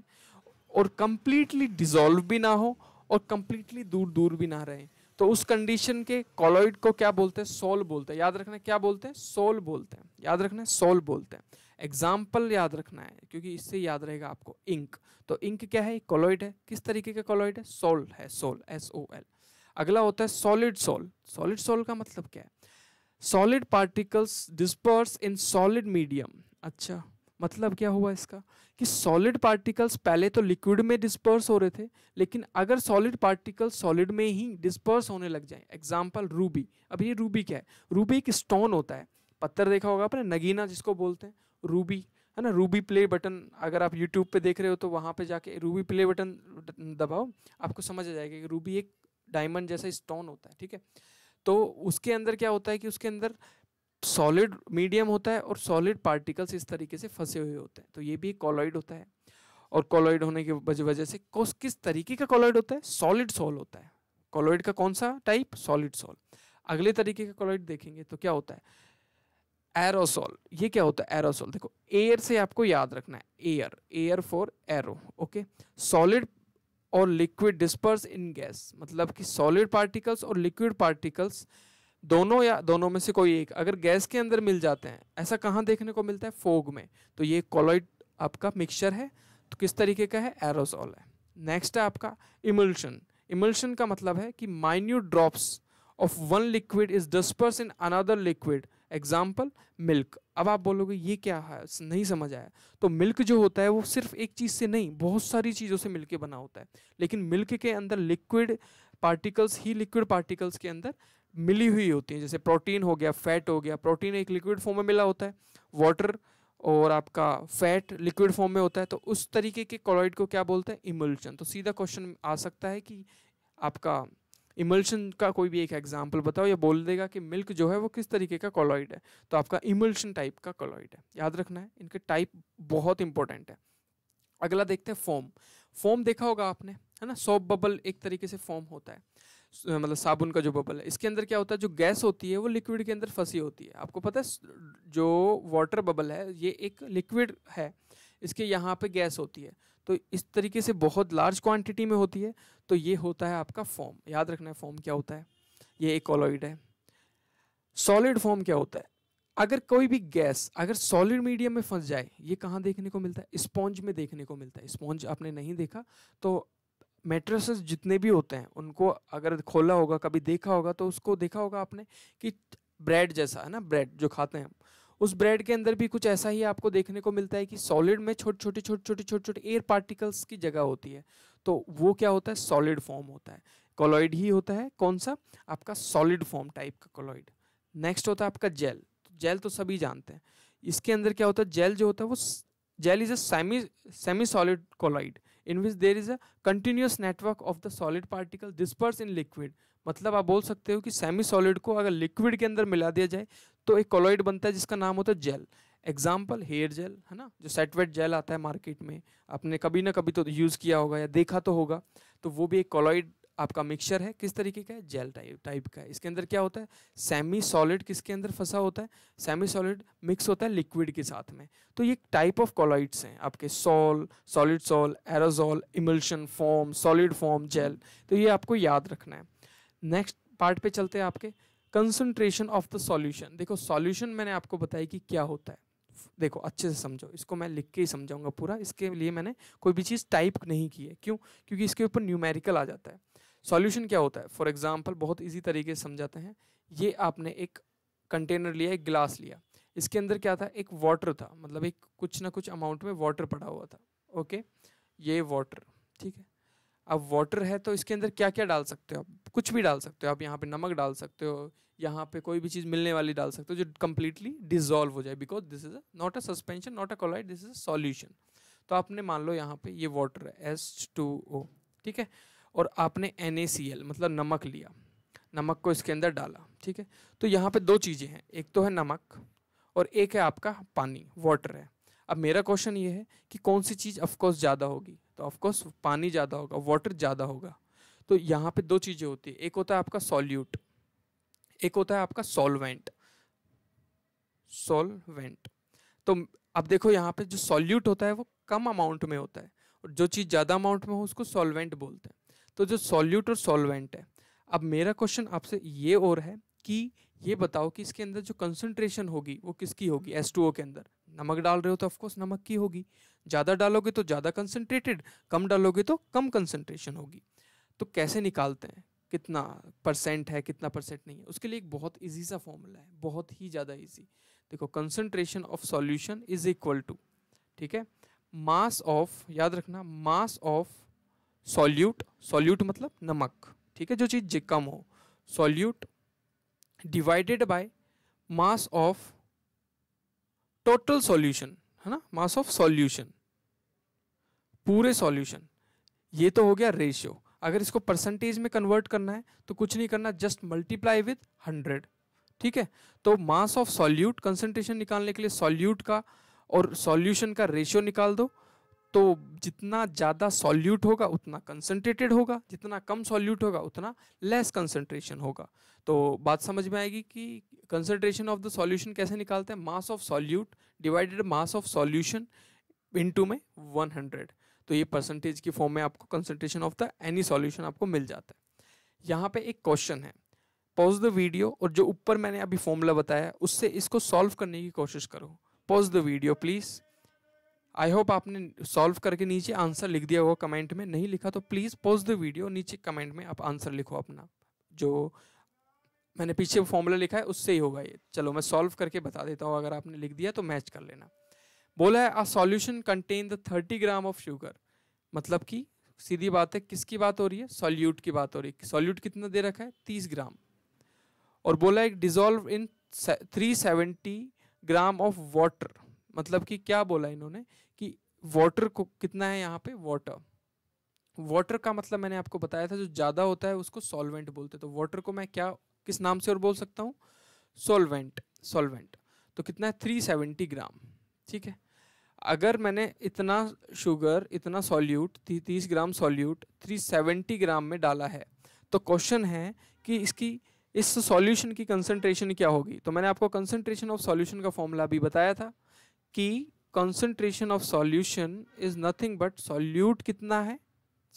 और कम्प्लीटली डिजोल्व भी ना हो और कम्प्लीटली दूर दूर भी ना रहें तो उस कंडीशन के कॉलोइड को क्या बोलते हैं सोल बोलते हैं याद रखना क्या बोलते हैं सोल बोलते हैं याद रखना सोल बोलते हैं एग्जाम्पल याद रखना है क्योंकि इससे याद रहेगा आपको इंक तो इंक क्या है कॉलोइड है किस तरीके का कॉलोइड है सोल है सोल एस ओ एल अगला होता है सॉलिड सोल सॉलिड सोल का मतलब क्या है solid particles disperse in solid medium अच्छा मतलब क्या हुआ इसका कि सॉलिड पार्टिकल्स पहले तो लिक्विड में डिस्पर्स हो रहे थे लेकिन अगर सॉलिड पार्टिकल सॉलिड में ही डिस्पर्स होने लग जाए एग्जाम्पल रूबी अब ये रूबी क्या है रूबी एक स्टोन होता है पत्थर देखा होगा आपने नगीना जिसको बोलते हैं रूबी है ना रूबी प्ले बटन अगर आप यूट्यूब पे देख रहे हो तो वहाँ पे जाके रूबी प्ले बटन दबाओ आपको समझ आ जाएगा कि रूबी एक डायमंड जैसा स्टोन होता है ठीक है तो उसके अंदर क्या होता है कि उसके अंदर सॉलिड मीडियम होता है और सॉलिड पार्टिकल्स इस तरीके से फंसे हुए होते हैं तो ये भी एक कॉलॉइड होता है और कॉलॉइड होने की वजह से किस तरीके का कॉलॉइड होता है सॉलिड सॉल होता है कॉलॉइड का कौन सा टाइप सॉलिड सॉल अगले तरीके का कॉलॉइड देखेंगे तो क्या होता है एरोसॉल ये क्या होता है एरोसॉल देखो एयर से आपको याद रखना है air air for aero okay solid और लिक्विड डिस्पर्स इन गैस मतलब कि सॉलिड पार्टिकल्स और लिक्विड पार्टिकल्स दोनों या दोनों में से कोई एक अगर गैस के अंदर मिल जाते हैं ऐसा कहाँ देखने को मिलता है फोग में तो ये कॉलोइड आपका मिक्सचर है तो किस तरीके का है एरोसॉल है नेक्स्ट है आपका इमल्शन इमल्शन का मतलब है कि minute drops of one liquid is disperse in another liquid example milk अब आप बोलोगे ये क्या है नहीं समझ आया तो मिल्क जो होता है वो सिर्फ एक चीज़ से नहीं बहुत सारी चीज़ों से मिलके बना होता है लेकिन मिल्क के अंदर लिक्विड पार्टिकल्स ही लिक्विड पार्टिकल्स के अंदर मिली हुई होती हैं जैसे प्रोटीन हो गया फैट हो गया प्रोटीन एक लिक्विड फॉर्म में मिला होता है वाटर और आपका फैट लिक्विड फॉर्म में होता है तो उस तरीके के कॉलॉइड को क्या बोलते हैं इमल्शन तो सीधा क्वेश्चन आ सकता है कि आपका इमल्शन का कोई भी एक एग्जाम्पल बताओ या बोल देगा कि मिल्क जो है वो किस तरीके का कॉलॉइड है तो आपका इमल्शन टाइप का कॉलॉइड है याद रखना है इनके टाइप बहुत इंपॉर्टेंट है अगला देखते हैं फॉर्म फॉर्म देखा होगा आपने है ना सॉप बबल एक तरीके से फॉर्म होता है मतलब साबुन का जो बबल है इसके अंदर क्या होता है जो गैस होती है वो लिक्विड के अंदर फंसी होती है आपको पता है जो वाटर बबल है ये एक लिक्विड है इसके यहाँ पे गैस होती है तो इस तरीके से बहुत लार्ज क्वांटिटी में होती है तो ये होता है आपका फॉर्म याद रखना है फॉर्म क्या होता है ये एक कॉलोइड है सॉलिड फॉर्म क्या होता है अगर कोई भी गैस अगर सॉलिड मीडियम में फंस जाए ये कहाँ देखने को मिलता है स्पॉन्ज में देखने को मिलता है स्पॉन्ज आपने नहीं देखा तो मेट्रस जितने भी होते हैं उनको अगर खोला होगा कभी देखा होगा तो उसको देखा होगा आपने कि ब्रेड जैसा है ना ब्रेड जो खाते हैं हम उस ब्रेड के अंदर भी कुछ ऐसा ही आपको देखने को मिलता है कि सॉलिड में छोटे छोटे छोटे छोटे छोटे छोटे एयर पार्टिकल्स की जगह होती है तो वो क्या होता है सॉलिड फॉर्म होता है कोलॉइड ही होता है कौन सा आपका सॉलिड फॉर्म टाइप का कोलॉइड नेक्स्ट होता है आपका जेल जेल तो सभी जानते हैं इसके अंदर क्या होता है जेल जो होता है वो gel is a semi semi solid colloid in which there is a continuous network of the solid particle disperse in liquid मतलब आप बोल सकते हो कि सेमी सॉलिड को अगर लिक्विड के अंदर मिला दिया जाए तो एक कॉलोइड बनता है जिसका नाम होता है जेल एग्जाम्पल हेयर जेल है ना जो सेटवेट जेल आता है मार्केट में आपने कभी ना कभी तो यूज़ किया होगा या देखा तो होगा तो वो भी एक कॉलोइड आपका मिक्सचर है किस तरीके का है जेल टाइप टाइप का है इसके अंदर क्या होता है सेमी सॉलिड किसके अंदर फंसा होता है सेमी सॉलिड मिक्स होता है लिक्विड के साथ में तो ये टाइप ऑफ कॉलॉइड्स हैं आपके sol solid sol aerosol emulsion form solid form gel तो ये आपको याद रखना है नेक्स्ट पार्ट पे चलते हैं आपके कंसनट्रेशन ऑफ द सॉल्यूशन देखो सॉल्यूशन मैंने आपको बताया कि क्या होता है देखो अच्छे से समझो इसको मैं लिख के ही समझाऊंगा पूरा इसके लिए मैंने कोई भी चीज़ टाइप नहीं की है क्यों क्योंकि इसके ऊपर न्यूमेरिकल आ जाता है सॉल्यूशन क्या होता है फॉर एग्जाम्पल बहुत ईजी तरीके से समझाते हैं ये आपने एक कंटेनर लिया एक गिलास लिया इसके अंदर क्या था एक वाटर था मतलब एक कुछ ना कुछ अमाउंट में वाटर पड़ा हुआ था ओके ये वाटर ठीक है अब वाटर है तो इसके अंदर क्या क्या डाल सकते हो आप कुछ भी डाल सकते हो आप यहाँ पे नमक डाल सकते हो यहाँ पे कोई भी चीज़ मिलने वाली डाल सकते हो जो कम्प्लीटली डिजोल्व हो जाए because this is not a suspension not a colloid this is a solution तो आपने मान लो यहाँ पे ये वाटर है एस टू ओ ठीक है और आपने एन मतलब नमक लिया नमक को इसके अंदर डाला ठीक है तो यहाँ पे दो चीज़ें हैं एक तो है नमक और एक है आपका पानी वाटर है अब मेरा क्वेश्चन ये है कि कौन सी चीज़ ऑफकोर्स ज़्यादा होगी तो ऑफकोर्स पानी ज़्यादा होगा वाटर ज़्यादा होगा तो यहाँ पे दो चीज़ें होती है एक होता है आपका सॉल्यूट एक होता है आपका सॉल्वेंट सॉल्वेंट तो अब देखो यहाँ पे जो सॉल्यूट होता है वो कम अमाउंट में होता है और जो चीज़ ज़्यादा अमाउंट में हो उसको सॉल्वेंट बोलते हैं तो जो सॉल्यूट और सॉल्वेंट है अब मेरा क्वेश्चन आपसे ये और है कि ये बताओ कि इसके अंदर जो कंसनट्रेशन होगी वो किसकी होगी एस के अंदर नमक डाल रहे हो तो ऑफकोर्स नमक की होगी ज़्यादा डालोगे तो ज़्यादा कंसनट्रेटेड कम डालोगे तो कम कंसनट्रेशन होगी तो कैसे निकालते हैं कितना परसेंट है कितना परसेंट नहीं है उसके लिए एक बहुत इजी सा फॉर्मूला है बहुत ही ज़्यादा इजी देखो concentration of solution is equal to ठीक है मास ऑफ याद रखना मास ऑफ सॉल्यूट सॉल्यूट मतलब नमक ठीक है जो चीज़ कम हो solute divided by mass of total solution है ना मास ऑफ सॉल्यूशन पूरे सॉल्यूशन ये तो हो गया रेशियो अगर इसको परसेंटेज में कन्वर्ट करना है तो कुछ नहीं करना जस्ट मल्टीप्लाई विद हंड्रेड ठीक है तो मास ऑफ सॉल्यूट कंसेंट्रेशन निकालने के लिए सॉल्यूट का और सॉल्यूशन का रेशियो निकाल दो तो जितना ज़्यादा सॉल्यूट होगा उतना कंसनट्रेटेड होगा जितना कम सॉल्यूट होगा उतना लेस कंसनट्रेशन होगा तो बात समझ में आएगी कि कंसनट्रेशन ऑफ द सॉल्यूशन कैसे निकालते हैं mass of solute divided mass of solution into में 100 तो ये परसेंटेज की फॉर्म में आपको concentration of the any solution आपको मिल जाता है यहाँ पे एक क्वेश्चन है पॉज द वीडियो और जो ऊपर मैंने अभी फॉर्मूला बताया उससे इसको सॉल्व करने की कोशिश करो pause the video please I hope आपने सॉल्व करके नीचे आंसर लिख दिया होगा कमेंट में नहीं लिखा तो प्लीज़ पोज द वीडियो नीचे कमेंट में आप आंसर लिखो अपना जो मैंने पीछे फॉर्मूला लिखा है उससे ही होगा ये चलो मैं सॉल्व करके बता देता हूँ अगर आपने लिख दिया तो मैच कर लेना बोला है a solution contain the thirty gram of sugar मतलब कि सीधी बात है किसकी बात हो रही है सॉल्यूट की बात हो रही है सॉल्यूट कितना दे रखा है तीस ग्राम और बोला है dissolve in three seventy gram of water मतलब कि क्या बोला इन्होंने वाटर को कितना है यहाँ पे वाटर वाटर का मतलब मैंने आपको बताया था जो ज़्यादा होता है उसको सॉल्वेंट बोलते तो वाटर को मैं क्या किस नाम से और बोल सकता हूँ सॉल्वेंट सॉल्वेंट तो कितना है थ्री सेवेंटी ग्राम ठीक है अगर मैंने इतना शुगर इतना सॉल्यूट तीस gram solute three seventy gram में डाला है तो क्वेश्चन है कि इसकी इस सॉल्यूशन की कंसंट्रेशन क्या होगी तो मैंने आपको कंसंट्रेशन ऑफ सॉल्यूशन का फॉर्मूला भी बताया था कि concentration of solution is nothing but solute कितना है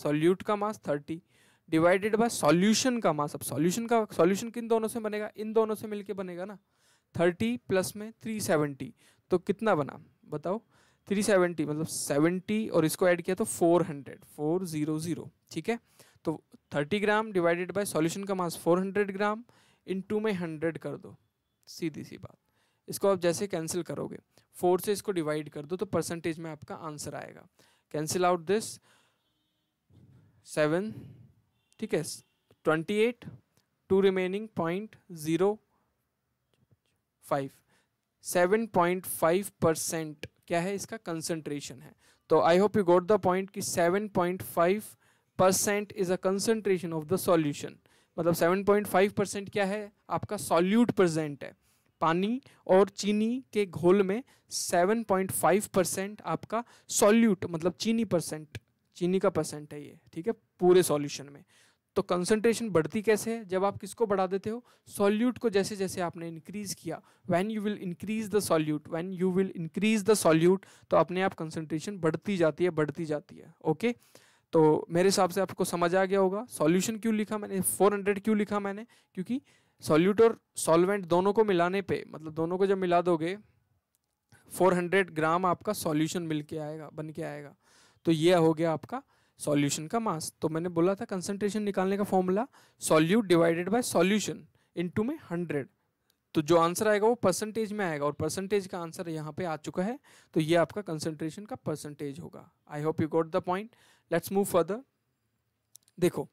सॉल्यूट का mass thirty divided by solution का मास अब सॉल्यूशन का सॉल्यूशन किन दोनों से बनेगा इन दोनों से मिलके बनेगा ना थर्टी प्लस में थ्री सेवेंटी तो कितना बना बताओ थ्री सेवेंटी मतलब सेवेंटी और इसको ऐड किया तो four hundred four zero zero ठीक है तो thirty gram divided by solution का mass four hundred gram into में हंड्रेड कर दो सीधी सी बात इसको आप जैसे कैंसिल करोगे फोर से इसको डिवाइड कर दो तो परसेंटेज में आपका आंसर आएगा कैंसिल आउट दिस सेवन ठीक है twenty eight two remaining point zero five seven point five percent क्या है इसका कंसंट्रेशन है तो I hope you got the point कि seven point five percent is a concentration of the solution मतलब seven point five percent क्या है आपका सॉल्यूट प्रेजेंट है पानी और चीनी के घोल में 7.5 परसेंट आपका सॉल्यूट मतलब चीनी परसेंट चीनी का परसेंट है ये ठीक है पूरे सॉल्यूशन में तो कंसंट्रेशन बढ़ती कैसे है जब आप किसको बढ़ा देते हो सॉल्यूट को जैसे जैसे आपने इंक्रीज किया when you will increase the solute when you will increase the solute तो अपने आप कंसंट्रेशन बढ़ती जाती है बढ़ती जाती है ओके तो मेरे हिसाब से आपको समझ आ गया होगा सॉल्यूशन क्यों लिखा मैंने 400 क्यों लिखा मैंने क्योंकि सॉल्यूट और सॉल्वेंट दोनों को मिलाने पे मतलब दोनों को जब मिला दोगे 400 ग्राम आपका सॉल्यूशन मिल के आएगा बन के आएगा तो ये हो गया आपका सॉल्यूशन का मास तो मैंने बोला था कंसंट्रेशन निकालने का formula solute divided by solution into में 100 तो जो आंसर आएगा वो परसेंटेज में आएगा और परसेंटेज का आंसर यहाँ पे आ चुका है तो ये आपका कंसंट्रेशन का परसेंटेज होगा I hope you got the point let's move further देखो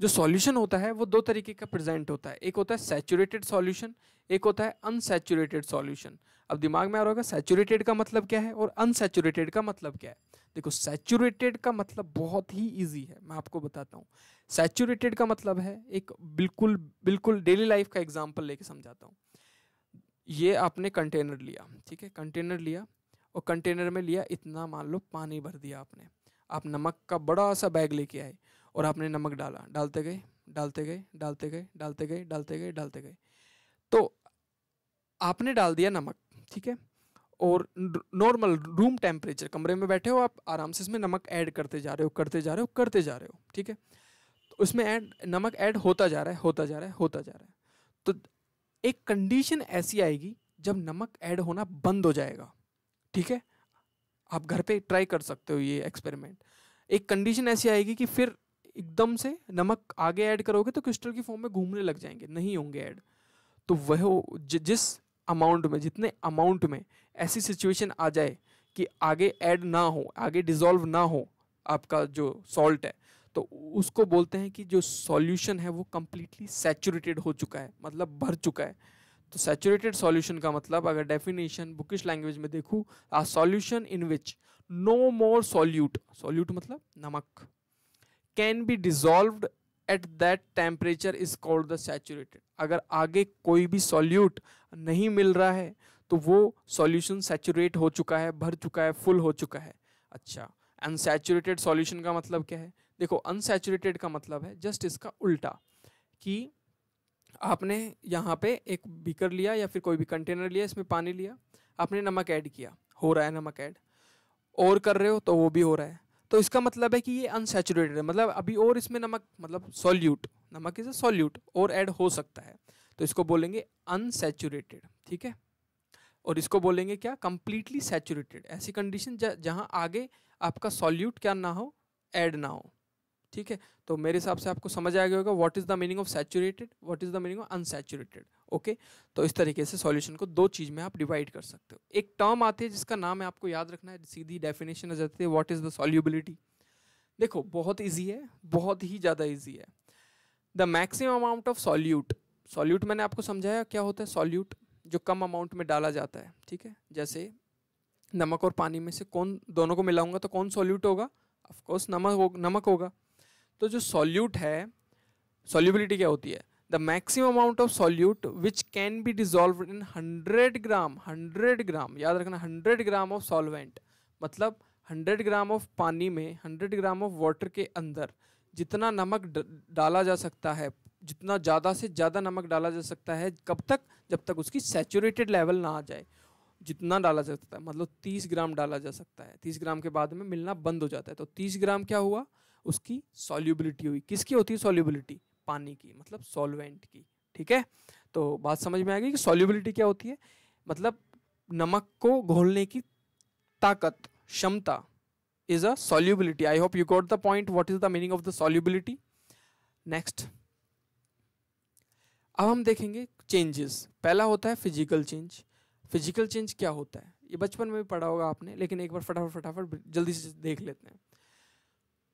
जो सॉल्यूशन होता है वो दो तरीके का प्रेजेंट होता है एक होता है सैचुरेटेड सॉल्यूशन एक होता है अनसेचुरेटेड सॉल्यूशन अब दिमाग में आ रहा होगा सैचुरेटेड का मतलब क्या है और अनसेचुरेटेड का मतलब क्या है देखो सैचुरेटेड का मतलब बहुत ही ईजी है मैं आपको बताता हूँ सैचुरेटेड का मतलब है एक बिल्कुल बिल्कुल डेली लाइफ का एग्जाम्पल लेके समझाता हूँ ये आपने कंटेनर लिया ठीक है कंटेनर लिया और कंटेनर में लिया इतना मान लो पानी भर दिया आपने आप नमक का बड़ा सा बैग लेके आए और आपने नमक डाला डालते गए डालते गए डालते गए डालते गए डालते गए डालते गए तो आपने डाल दिया नमक ठीक है और नॉर्मल रूम टेम्परेचर कमरे में बैठे हो आप आराम से इसमें नमक ऐड करते जा रहे हो करते जा रहे हो करते जा रहे हो ठीक है तो उसमें ऐड नमक ऐड होता जा रहा है होता जा रहा है होता जा रहा है तो एक कंडीशन ऐसी आएगी जब नमक ऐड होना बंद हो जाएगा ठीक है आप घर पे ट्राई कर सकते हो ये एक्सपेरिमेंट एक कंडीशन ऐसी आएगी कि फिर एकदम से नमक आगे ऐड करोगे तो क्रिस्टल की फॉर्म में घूमने लग जाएंगे नहीं होंगे ऐड तो वह ज, जिस अमाउंट में जितने अमाउंट में ऐसी सिचुएशन आ जाए कि आगे ऐड ना हो आगे डिजोल्व ना हो आपका जो सॉल्ट है तो उसको बोलते हैं कि जो सॉल्यूशन है वो कम्प्लीटली सैचुरेटेड हो चुका है मतलब भर चुका है तो सैचुरेटेड सॉल्यूशन का मतलब अगर डेफिनेशन बुकिश लैंग्वेज में देखूँ a solution in which no more solute solute मतलब नमक can be dissolve at that temperature is called the saturated अगर आगे कोई भी सॉल्यूट नहीं मिल रहा है तो वो सॉल्यूशन सैचुरेट हो चुका है भर चुका है फुल हो चुका है अच्छा अनसेचुरेटेड सॉल्यूशन का मतलब क्या है देखो अनसेचुरेटेड का मतलब है जस्ट इसका उल्टा कि आपने यहाँ पे एक बीकर लिया या फिर कोई भी कंटेनर लिया इसमें पानी लिया आपने नमक ऐड किया हो रहा है नमक ऐड और कर रहे हो तो वो भी हो रहा है तो इसका मतलब है कि ये अनसेचुरेटेड है मतलब अभी और इसमें नमक मतलब सॉल्यूट नमक इज अ सॉल्यूट और ऐड हो सकता है तो इसको बोलेंगे अनसेचुरेटेड ठीक है और इसको बोलेंगे क्या कंप्लीटली सैचुरेटेड ऐसी कंडीशन जहाँ आगे आपका सॉल्यूट क्या ना हो ऐड ना हो ठीक है तो मेरे हिसाब से आपको समझ आ गया होगा what is the meaning of saturated what is the meaning of unsaturated okay तो इस तरीके से सॉल्यूशन को दो चीज़ में आप डिवाइड कर सकते हो एक टर्म आती है जिसका नाम है आपको याद रखना है सीधी डेफिनेशन आ जाती है व्हाट इज़ द सॉल्यूबिलिटी देखो बहुत ईजी है बहुत ही ज़्यादा ईजी है the maximum amount of solute solute मैंने आपको समझाया क्या होता है सॉल्यूट जो कम अमाउंट में डाला जाता है ठीक है जैसे नमक और पानी में से कौन दोनों को मिलाऊंगा तो कौन सॉल्यूट होगा ऑफकोर्स नमक हो, नमक होगा तो जो सॉल्यूट है सॉल्युबिलिटी क्या होती है the maximum amount of solute which can be dissolve in hundred gram hundred gram याद रखना हंड्रेड ग्राम ऑफ सॉल्वेंट मतलब हंड्रेड ग्राम ऑफ पानी में हंड्रेड ग्राम ऑफ वाटर के अंदर जितना नमक डाला जा सकता है जितना ज़्यादा से ज़्यादा नमक डाला जा सकता है कब तक जब तक उसकी सेचूरेटेड लेवल ना आ जाए जितना डाला जा सकता है मतलब तीस ग्राम डाला जा सकता है तीस ग्राम के बाद में मिलना बंद हो जाता है तो तीस ग्राम क्या हुआ उसकी सॉल्युबिलिटी हुई किसकी होती है सॉल्युबिलिटी पानी की मतलब सॉल्वेंट की ठीक है तो बात समझ में आ गई कि सॉल्युबिलिटी क्या होती है मतलब नमक को घोलने की ताकत क्षमता is a solubility I hope you got the point what is the meaning of the solubility next अब हम देखेंगे चेंजेस पहला होता है फिजिकल चेंज फिजिकल चेंज क्या होता है ये बचपन में भी पढ़ा होगा आपने लेकिन एक बार फटाफट फटाफट जल्दी से देख लेते हैं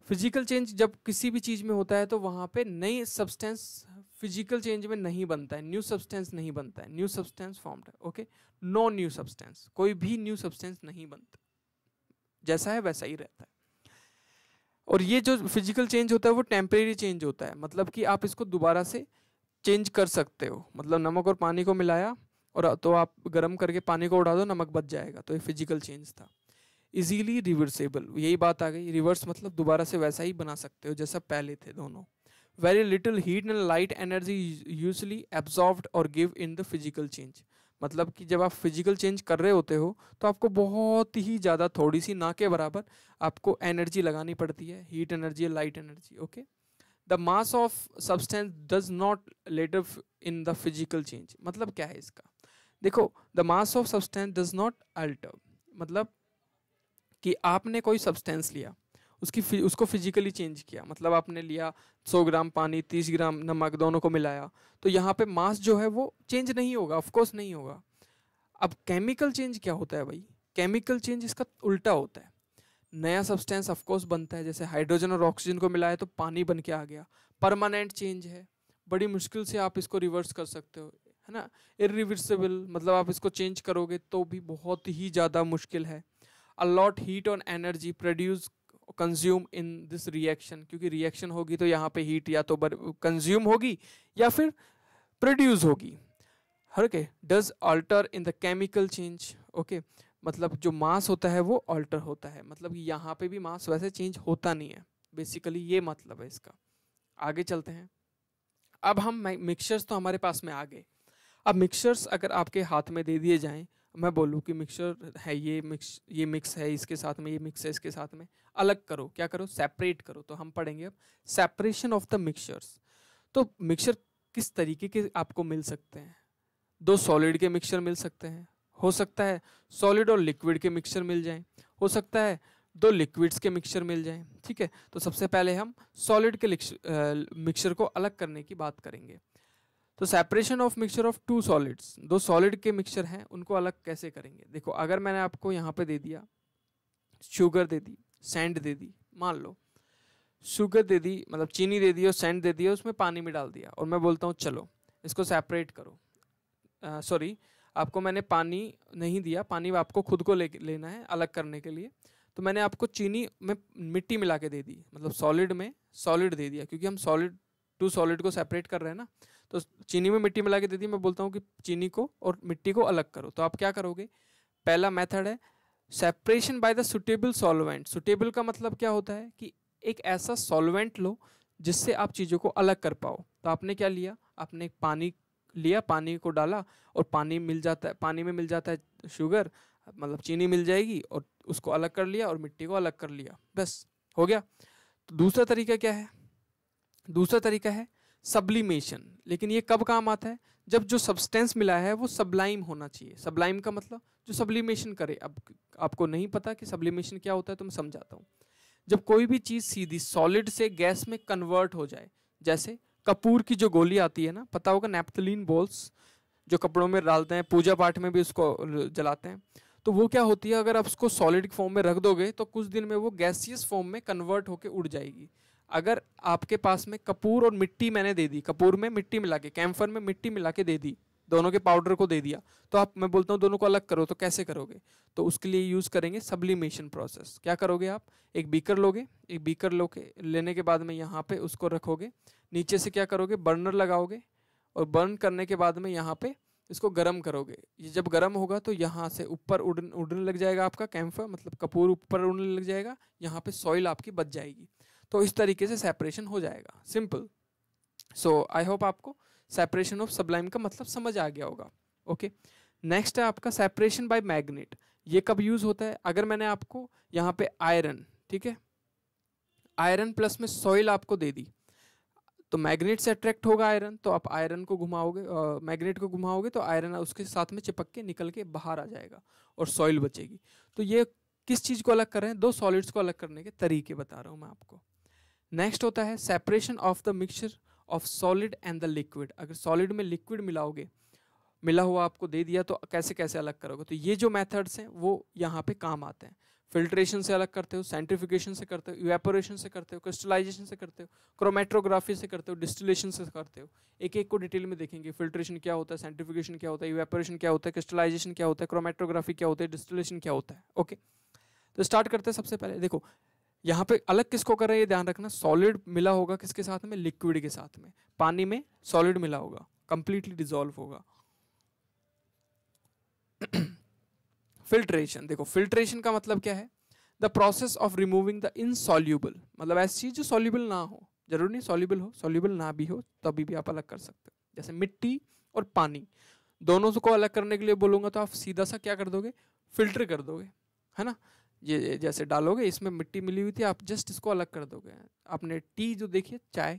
फिजिकल चेंज जब किसी भी चीज़ में होता है तो वहाँ पे नई सब्सटेंस फिजिकल चेंज में नहीं बनता है न्यू सब्सटेंस नहीं बनता है न्यू सब्सटेंस फॉर्म्ड है ओके नो न्यू सब्सटेंस कोई भी न्यू सब्सटेंस नहीं बनता जैसा है वैसा ही रहता है और ये जो फिजिकल चेंज होता है वो टेम्परेरी चेंज होता है मतलब कि आप इसको दोबारा से चेंज कर सकते हो मतलब नमक और पानी को मिलाया और तो आप गर्म करके पानी को उड़ा दो नमक बच जाएगा तो ये फिजिकल चेंज था इजीली रिवर्सेबल यही बात आ गई रिवर्स मतलब दोबारा से वैसा ही बना सकते हो जैसा पहले थे दोनों very little heat and light energy usually absorb और give in the physical change मतलब कि जब आप फिजिकल चेंज कर रहे होते हो तो आपको बहुत ही ज़्यादा थोड़ी सी ना के बराबर आपको एनर्जी लगानी पड़ती है heat energy light energy okay the mass of substance does not alter in the physical change मतलब क्या है इसका देखो the mass of substance does not alter मतलब कि आपने कोई सब्सटेंस लिया उसकी फि, उसको फिजिकली चेंज किया मतलब आपने लिया 100 ग्राम पानी 30 ग्राम नमक दोनों को मिलाया तो यहाँ पे मास जो है वो चेंज नहीं होगा ऑफकोर्स नहीं होगा अब केमिकल चेंज क्या होता है भाई केमिकल चेंज इसका उल्टा होता है नया सब्सटेंस ऑफकोर्स बनता है जैसे हाइड्रोजन और ऑक्सीजन को मिलाया तो पानी बन के आ गया परमानेंट चेंज है बड़ी मुश्किल से आप इसको रिवर्स कर सकते हो है ना इरिवर्सिबल मतलब आप इसको चेंज करोगे तो भी बहुत ही ज़्यादा मुश्किल है अलॉट हीट और energy produce consume in this reaction क्योंकि रिएक्शन होगी तो यहाँ पे हीट या तो कंज्यूम होगी या फिर प्रोड्यूस होगी okay does alter in the chemical change okay मतलब जो मास होता है वो अल्टर होता है मतलब यहाँ पे भी मास वैसे चेंज होता नहीं है बेसिकली ये मतलब है इसका आगे चलते हैं अब हम मिक्सचर्स तो हमारे पास में आ गए अब मिक्सचर्स अगर आपके हाथ में दे दिए जाएं मैं बोलूँ कि मिक्सचर है ये मिक्स ये मिक्स है इसके साथ में ये मिक्स है इसके साथ में अलग करो क्या करो सेपरेट करो तो हम पढ़ेंगे अब सेपरेशन ऑफ द मिक्सचर्स तो मिक्सचर किस तरीके के आपको मिल सकते हैं दो सॉलिड के मिक्सचर मिल सकते हैं हो सकता है सॉलिड और लिक्विड के मिक्सचर मिल जाएं हो सकता है दो लिक्विड्स के मिक्सचर मिल जाएं ठीक है तो सबसे पहले हम सॉलिड के मिक्सचर को अलग करने की बात करेंगे तो separation of mixture of two solids दो सॉलिड के मिक्सचर हैं उनको अलग कैसे करेंगे देखो अगर मैंने आपको यहाँ पे दे दिया शुगर दे दी सैंड दे दी मान लो शुगर दे दी मतलब चीनी दे दी और सैंड दे दिया उसमें पानी में डाल दिया और मैं बोलता हूँ चलो इसको सेपरेट करो सॉरी आपको मैंने पानी नहीं दिया पानी आपको खुद को ले लेना है अलग करने के लिए तो मैंने आपको चीनी में मिट्टी मिला के दे दी मतलब सॉलिड में सॉलिड दे दिया क्योंकि हम सॉलिड टू सॉलिड को सेपरेट कर रहे हैं ना तो चीनी में मिट्टी मिला के दे दी मैं बोलता हूँ कि चीनी को और मिट्टी को अलग करो तो आप क्या करोगे पहला मेथड है separation by the suitable solvent suitable का मतलब क्या होता है कि एक ऐसा सॉल्वेंट लो जिससे आप चीज़ों को अलग कर पाओ तो आपने क्या लिया आपने पानी लिया पानी को डाला और पानी मिल जाता है पानी में मिल जाता है शुगर मतलब चीनी मिल जाएगी और उसको अलग कर लिया और मिट्टी को अलग कर लिया बस हो गया तो दूसरा तरीका क्या है दूसरा तरीका है सब्लिमेशन लेकिन ये कब काम आता है जब जो सब्सटेंस मिला है वो सब्लाइम होना चाहिए सब्लाइम का मतलब जो सब्लिमेशन करे अब आपको नहीं पता कि सब्लिमेशन क्या होता है तो मैं समझाता हूँ जब कोई भी चीज़ सीधी सॉलिड से गैस में कन्वर्ट हो जाए जैसे कपूर की जो गोली आती है ना पता होगा नैप्थलिन बॉल्स जो कपड़ों में डालते हैं पूजा पाठ में भी उसको जलाते हैं तो वो क्या होती है अगर आप उसको सॉलिड फॉर्म में रख दोगे तो कुछ दिन में वो गैसियस फॉर्म में कन्वर्ट होकर उड़ जाएगी अगर आपके पास में कपूर और मिट्टी मैंने दे दी कपूर में मिट्टी मिला के कैम्फर में मिट्टी मिला के दे दी दोनों के पाउडर को दे दिया तो आप मैं बोलता हूँ दोनों को अलग करो तो कैसे करोगे तो उसके लिए यूज़ करेंगे सब्लिमेशन प्रोसेस क्या करोगे आप एक बीकर लोगे एक बीकर के लेने के बाद में यहाँ पे उसको रखोगे नीचे से क्या करोगे बर्नर लगाओगे और बर्न करने के बाद में यहाँ पे इसको गर्म करोगे ये जब गर्म होगा तो यहाँ से ऊपर उड़न उड़ने लग जाएगा आपका कैम्फर मतलब कपूर ऊपर उड़ने लग जाएगा यहाँ पे सॉइल आपकी बच जाएगी तो इस तरीके से सेपरेशन हो जाएगा सिंपल सो आई होप आपको सेपरेशन ऑफ सबलाइम का मतलब समझ आ गया होगा ओके okay? नेक्स्ट है आपका सेपरेशन बाय मैग्नेट ये कब यूज़ होता है अगर मैंने आपको यहाँ पे आयरन ठीक है आयरन प्लस में सॉइल आपको दे दी तो मैग्नेट से अट्रैक्ट होगा आयरन तो आप आयरन को घुमाओगे मैग्नेट को घुमाओगे तो आयरन उसके साथ में चिपक के निकल के बाहर आ जाएगा और सॉइल बचेगी तो ये किस चीज़ को अलग कर रहे हैं दो सॉलिड्स को अलग करने के तरीके बता रहा हूँ मैं आपको नेक्स्ट होता है separation of the mixture of solid and the liquid अगर सॉलिड में लिक्विड मिलाओगे मिला हुआ आपको दे दिया तो कैसे कैसे अलग करोगे तो ये जो मेथड्स हैं वो यहाँ पे काम आते हैं फिल्ट्रेशन से अलग करते हो सेंट्रिफिकेशन से करते हो इवेपोरेशन से करते हो क्रिस्टलाइजेशन से करते हो क्रोमेट्रोग्राफी से करते हो डिस्टिलेशन से करते हो एक एक को डिटेल में देखेंगे फिल्ट्रेशन क्या होता है सेंट्रिफिकेशन क्या होता है इवेपोरेशन क्या होता है क्रिस्टलाइजेशन क्या होता है क्रोमेट्रोग्राफी क्या होता है डिस्टिलेशन क्या होता है ओके तो स्टार्ट करते हैं सबसे पहले देखो यहाँ पे अलग किसको कर रहे हैं ये ध्यान रखना सॉलिड मिला होगा किसके साथ में लिक्विड के साथ में पानी में सॉलिड मिला होगा कंप्लीटली डिजोल्व होगा फिल्ट्रेशन [clears throat] देखो फिल्ट्रेशन का मतलब क्या है the process of removing the insoluble मतलब ऐसी चीज जो सॉल्यूबल ना हो जरूरी नहीं सॉल्यूबल हो सॉल्यूबल ना भी हो तभी भी आप अलग कर सकते हो जैसे मिट्टी और पानी दोनों को अलग करने के लिए बोलूंगा तो आप सीधा सा क्या कर दोगे फिल्टर कर दोगे है ना ये जैसे डालोगे इसमें मिट्टी मिली हुई थी आप जस्ट इसको अलग कर दोगे आपने टी जो देखिए चाय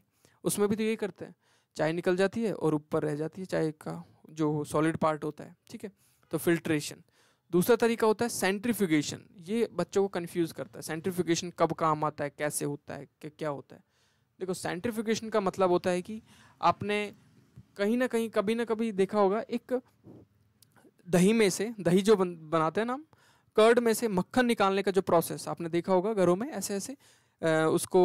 उसमें भी तो यही करते हैं चाय निकल जाती है और ऊपर रह जाती है चाय का जो सॉलिड पार्ट होता है ठीक है तो फिल्ट्रेशन दूसरा तरीका होता है सेंट्रिफिकेशन ये बच्चों को कन्फ्यूज़ करता है सेंट्रिफिकेशन कब काम आता है कैसे होता है क्या क्या होता है देखो सेंट्रीफिकेशन का मतलब होता है कि आपने कहीं ना कहीं कभी ना कभी देखा होगा एक दही में से दही जो बन, बनाते हैं ना कर्ड में से मक्खन निकालने का जो प्रोसेस आपने देखा होगा घरों में ऐसे ऐसे आ, उसको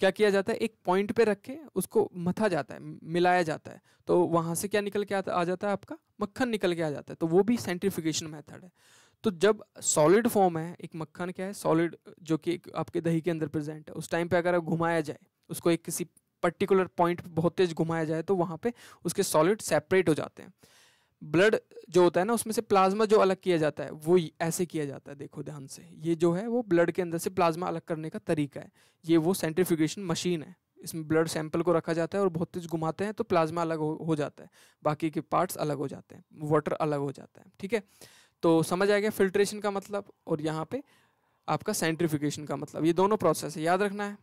क्या किया जाता है एक पॉइंट पे रख के उसको मथा जाता है मिलाया जाता है तो वहाँ से क्या निकल के आ जाता है आपका मक्खन निकल के आ जाता है तो वो भी सेंट्रिफिकेशन मेथड है तो जब सॉलिड फॉर्म है एक मक्खन क्या है सॉलिड जो कि आपके दही के अंदर प्रेजेंट है उस टाइम पे अगर घुमाया जाए उसको एक किसी पर्टिकुलर पॉइंट बहुत तेज घुमाया जाए तो वहाँ पे उसके सॉलिड सेपरेट हो जाते हैं ब्लड जो होता है ना उसमें से प्लाज्मा जो अलग किया जाता है वो ऐसे किया जाता है देखो ध्यान से ये जो है वो ब्लड के अंदर से प्लाज्मा अलग करने का तरीका है ये वो सेंट्रिफिकेशन मशीन है इसमें ब्लड सैंपल को रखा जाता है और बहुत तेज घुमाते हैं तो प्लाज्मा अलग हो, हो जाता है बाकी के पार्ट्स अलग हो जाते हैं वाटर अलग हो जाता है ठीक है तो समझ आ गया फिल्ट्रेशन का मतलब और यहाँ पे आपका सेंट्रीफिकेशन का मतलब ये दोनों प्रोसेस है याद रखना है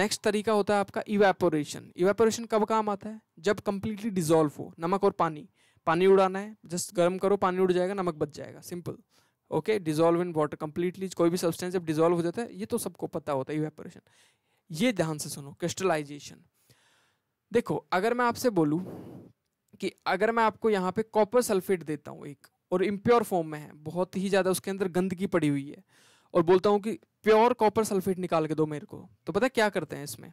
नेक्स्ट तरीका होता है आपका इवेपोरेशन इवेपोरेशन कब काम आता है जब कंप्लीटली डिजोल्व हो नमक और पानी पानी उड़ाना है जस्ट गर्म करो पानी उड़ जाएगा नमक बच जाएगा simple okay dissolve in water completely कोई भी सब्सटेंस जब डिजोल्व हो जाता है ये तो सबको पता होता है इवेपोरेशन ये ध्यान से सुनो क्रिस्टलाइजेशन देखो अगर मैं आपसे बोलूँ कि अगर मैं आपको यहाँ पे कॉपर सल्फेट देता हूँ एक और इम्प्योर फॉर्म में है बहुत ही ज़्यादा उसके अंदर गंदगी पड़ी हुई है और बोलता हूँ कि प्योर कॉपर सल्फेट निकाल के दो मेरे को तो पता क्या करते हैं इसमें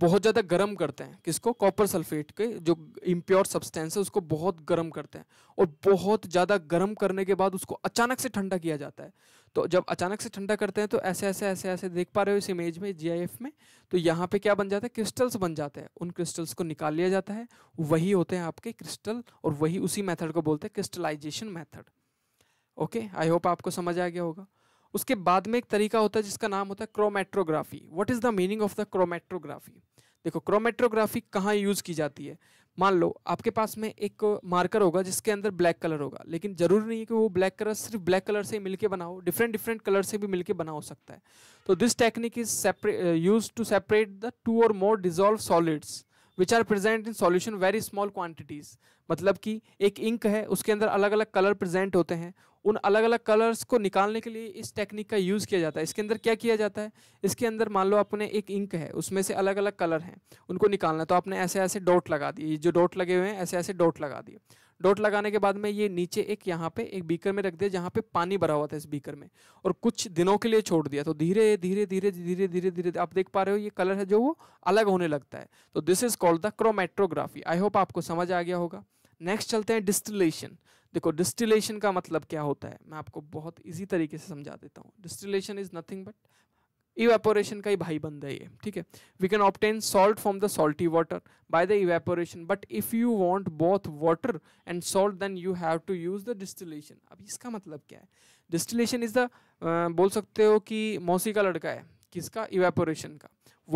बहुत ज़्यादा गर्म करते हैं किसको कॉपर सल्फेट के जो इम्प्योर सब्सटेंस है उसको बहुत गर्म करते हैं और बहुत ज़्यादा गर्म करने के बाद उसको अचानक से ठंडा किया जाता है तो जब अचानक से ठंडा करते हैं तो ऐसे ऐसे ऐसे ऐसे देख पा रहे हो इस इमेज में जी में तो यहाँ पे क्या बन जाता है क्रिस्टल्स बन जाते हैं उन क्रिस्टल्स को निकाल लिया जाता है वही होते हैं आपके क्रिस्टल और वही उसी मैथड को बोलते हैं crystallization method okay I hope आपको समझ आ गया होगा उसके बाद में एक तरीका होता है जिसका नाम होता है chromatography what is the meaning of the chromatography देखो क्रोमेट्रोग्राफी कहाँ यूज़ की जाती है मान लो आपके पास में एक मार्कर होगा जिसके अंदर ब्लैक कलर होगा लेकिन ज़रूरी नहीं है कि वो ब्लैक कलर सिर्फ ब्लैक कलर से मिलके बना हो डिफरेंट डिफरेंट कलर से भी मिलके बना हो सकता है तो this technique is separate use to separate the two और more dissolve solids which are present in solution very small quantities मतलब कि एक इंक है उसके अंदर अलग अलग कलर प्रेजेंट होते हैं उन अलग अलग कलर्स को निकालने के लिए इस टेक्निक का यूज़ किया जाता है इसके अंदर क्या किया जाता है इसके अंदर मान लो आपने एक इंक है उसमें से अलग अलग कलर हैं उनको निकालना है तो आपने ऐसे ऐसे डॉट लगा दिए जो डॉट लगे हुए हैं ऐसे ऐसे डॉट लगा दिए डॉट लगाने के बाद में ये नीचे एक यहाँ पे एक बीकर में रख दिया जहाँ पे पानी भरा हुआ था इस बीकर में और कुछ दिनों के लिए छोड़ दिया तो धीरे धीरे धीरे धीरे धीरे धीरे आप देख पा रहे हो ये कलर है जो वो अलग होने लगता है तो this is called the chromatography I hope आपको समझ आ गया होगा नेक्स्ट चलते हैं डिस्टिलेशन देखो डिस्टिलेशन का मतलब क्या होता है मैं आपको बहुत इजी तरीके से समझा देता हूँ distillation is nothing but evaporation का ही भाई बंद है ये ठीक है we can obtain salt from the salty water by the evaporation but if you want both water and salt then you have to use the distillation अब इसका मतलब क्या है डिस्टिलेशन इज द बोल सकते हो कि मौसी का लड़का है किसका इवेपोरेशन का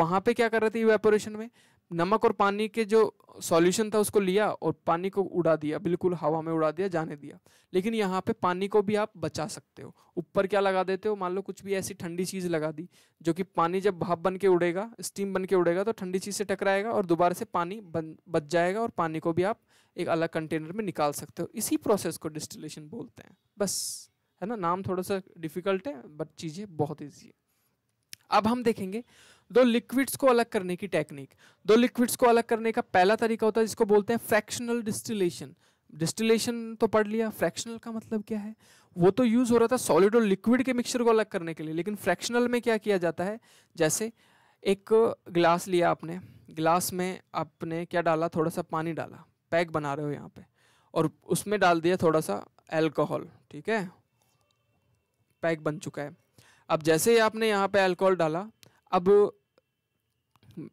वहाँ पे क्या कर रहे थे इवेपोरेशन में नमक और पानी के जो सॉल्यूशन था उसको लिया और पानी को उड़ा दिया बिल्कुल हवा में उड़ा दिया जाने दिया लेकिन यहाँ पे पानी को भी आप बचा सकते हो ऊपर क्या लगा देते हो मान लो कुछ भी ऐसी ठंडी चीज़ लगा दी जो कि पानी जब भाप बन के उड़ेगा स्टीम बन के उड़ेगा तो ठंडी चीज़ से टकराएगा और दोबारा से पानी बन बच जाएगा और पानी को भी आप एक अलग कंटेनर में निकाल सकते हो इसी प्रोसेस को डिस्टिलेशन बोलते हैं बस है ना नाम थोड़ा सा डिफिकल्ट है बट चीज़ें बहुत ईजी है अब हम देखेंगे दो लिक्विड्स को अलग करने की टेक्निक दो लिक्विड्स को अलग करने का पहला तरीका होता है जिसको बोलते हैं फ्रैक्शनल डिस्टिलेशन डिस्टिलेशन तो पढ़ लिया फ्रैक्शनल का मतलब क्या है वो तो यूज़ हो रहा था सॉलिड और लिक्विड के मिक्सचर को अलग करने के लिए लेकिन फ्रैक्शनल में क्या किया जाता है जैसे एक ग्लास लिया आपने ग्लास में आपने क्या डाला थोड़ा सा पानी डाला पैक बना रहे हो यहाँ पे और उसमें डाल दिया थोड़ा सा एल्कोहल ठीक है पैक बन चुका है अब जैसे ही आपने यहाँ पे अल्कोहल डाला अब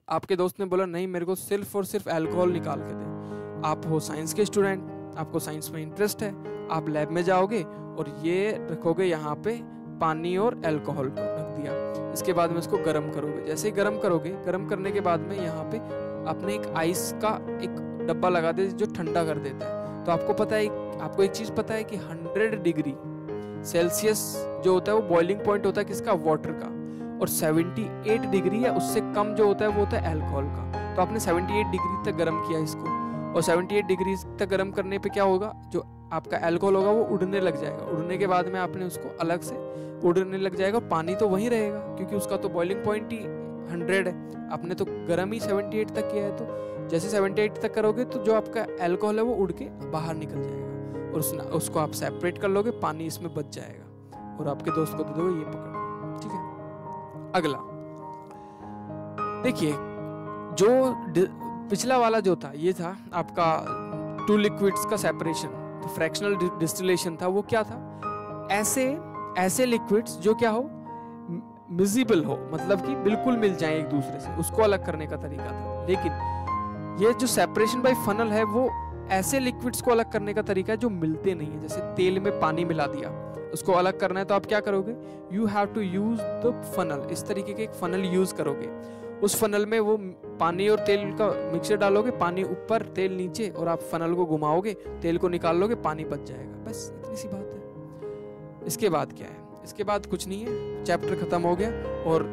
आपके दोस्त ने बोला नहीं मेरे को सिर्फ और सिर्फ अल्कोहल निकाल के दे आप हो साइंस के स्टूडेंट आपको साइंस में इंटरेस्ट है आप लैब में जाओगे और ये रखोगे यहाँ पे पानी और अल्कोहल को रख दिया इसके बाद में इसको गर्म करोगे जैसे ही गर्म करोगे गर्म करने के बाद में यहाँ पे अपने एक आइस का एक डब्बा लगा दे जो ठंडा कर देता है तो आपको पता है आपको एक चीज़ पता है कि हंड्रेड डिग्री सेल्सियस जो होता है वो बॉइलिंग पॉइंट होता है किसका वाटर का और 78 डिग्री या उससे कम जो होता है वो होता है अल्कोहल का तो आपने 78 डिग्री तक गर्म किया इसको और 78 डिग्री तक गर्म करने पे क्या होगा जो आपका अल्कोहल होगा वो उड़ने लग जाएगा उड़ने के बाद में आपने उसको अलग से उड़ने लग जाएगा पानी तो वहीं रहेगा क्योंकि उसका तो बॉइलिंग पॉइंट ही हंड्रेड है आपने तो गर्म ही सेवेंटी एट तक किया है तो जैसे सेवेंटी एट तक करोगे तो जो आपका एल्कोहल है वो उड़ के बाहर निकल जाएगा और उसको आप सेपरेट कर लोगे पानी इसमें बच जाएगा और आपके दोस्त को दे दोगे ये पकड़ अगला देखिए जो पिछला वाला जो था ये था आपका टू लिक्विड्स का सेपरेशन तो फ्रैक्शनल डिस्टिलेशन था वो क्या था ऐसे ऐसे लिक्विड्स जो क्या हो मिजिबल हो मतलब कि बिल्कुल मिल जाए एक दूसरे से उसको अलग करने का तरीका था लेकिन ये जो सेपरेशन बाय फनल है वो ऐसे लिक्विड्स को अलग करने का तरीका है जो मिलते नहीं है जैसे तेल में पानी मिला दिया उसको अलग करना है तो आप क्या करोगे you have to use the funnel इस तरीके के एक फनल यूज़ करोगे उस फनल में वो पानी और तेल का मिक्सचर डालोगे पानी ऊपर तेल नीचे और आप फनल को घुमाओगे तेल को निकाल लोगे पानी बच जाएगा बस इतनी सी बात है इसके बाद क्या है इसके बाद कुछ नहीं है चैप्टर ख़त्म हो गया और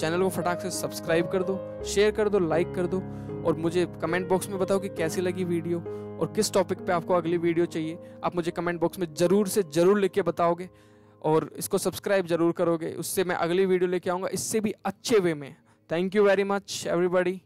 चैनल को फटाक से सब्सक्राइब कर दो शेयर कर दो लाइक कर दो और मुझे कमेंट बॉक्स में बताओ कि कैसी लगी वीडियो और किस टॉपिक पे आपको अगली वीडियो चाहिए आप मुझे कमेंट बॉक्स में ज़रूर से ज़रूर लिख के बताओगे और इसको सब्सक्राइब ज़रूर करोगे उससे मैं अगली वीडियो लेके आऊँगा इससे भी अच्छे वे में thank you very much everybody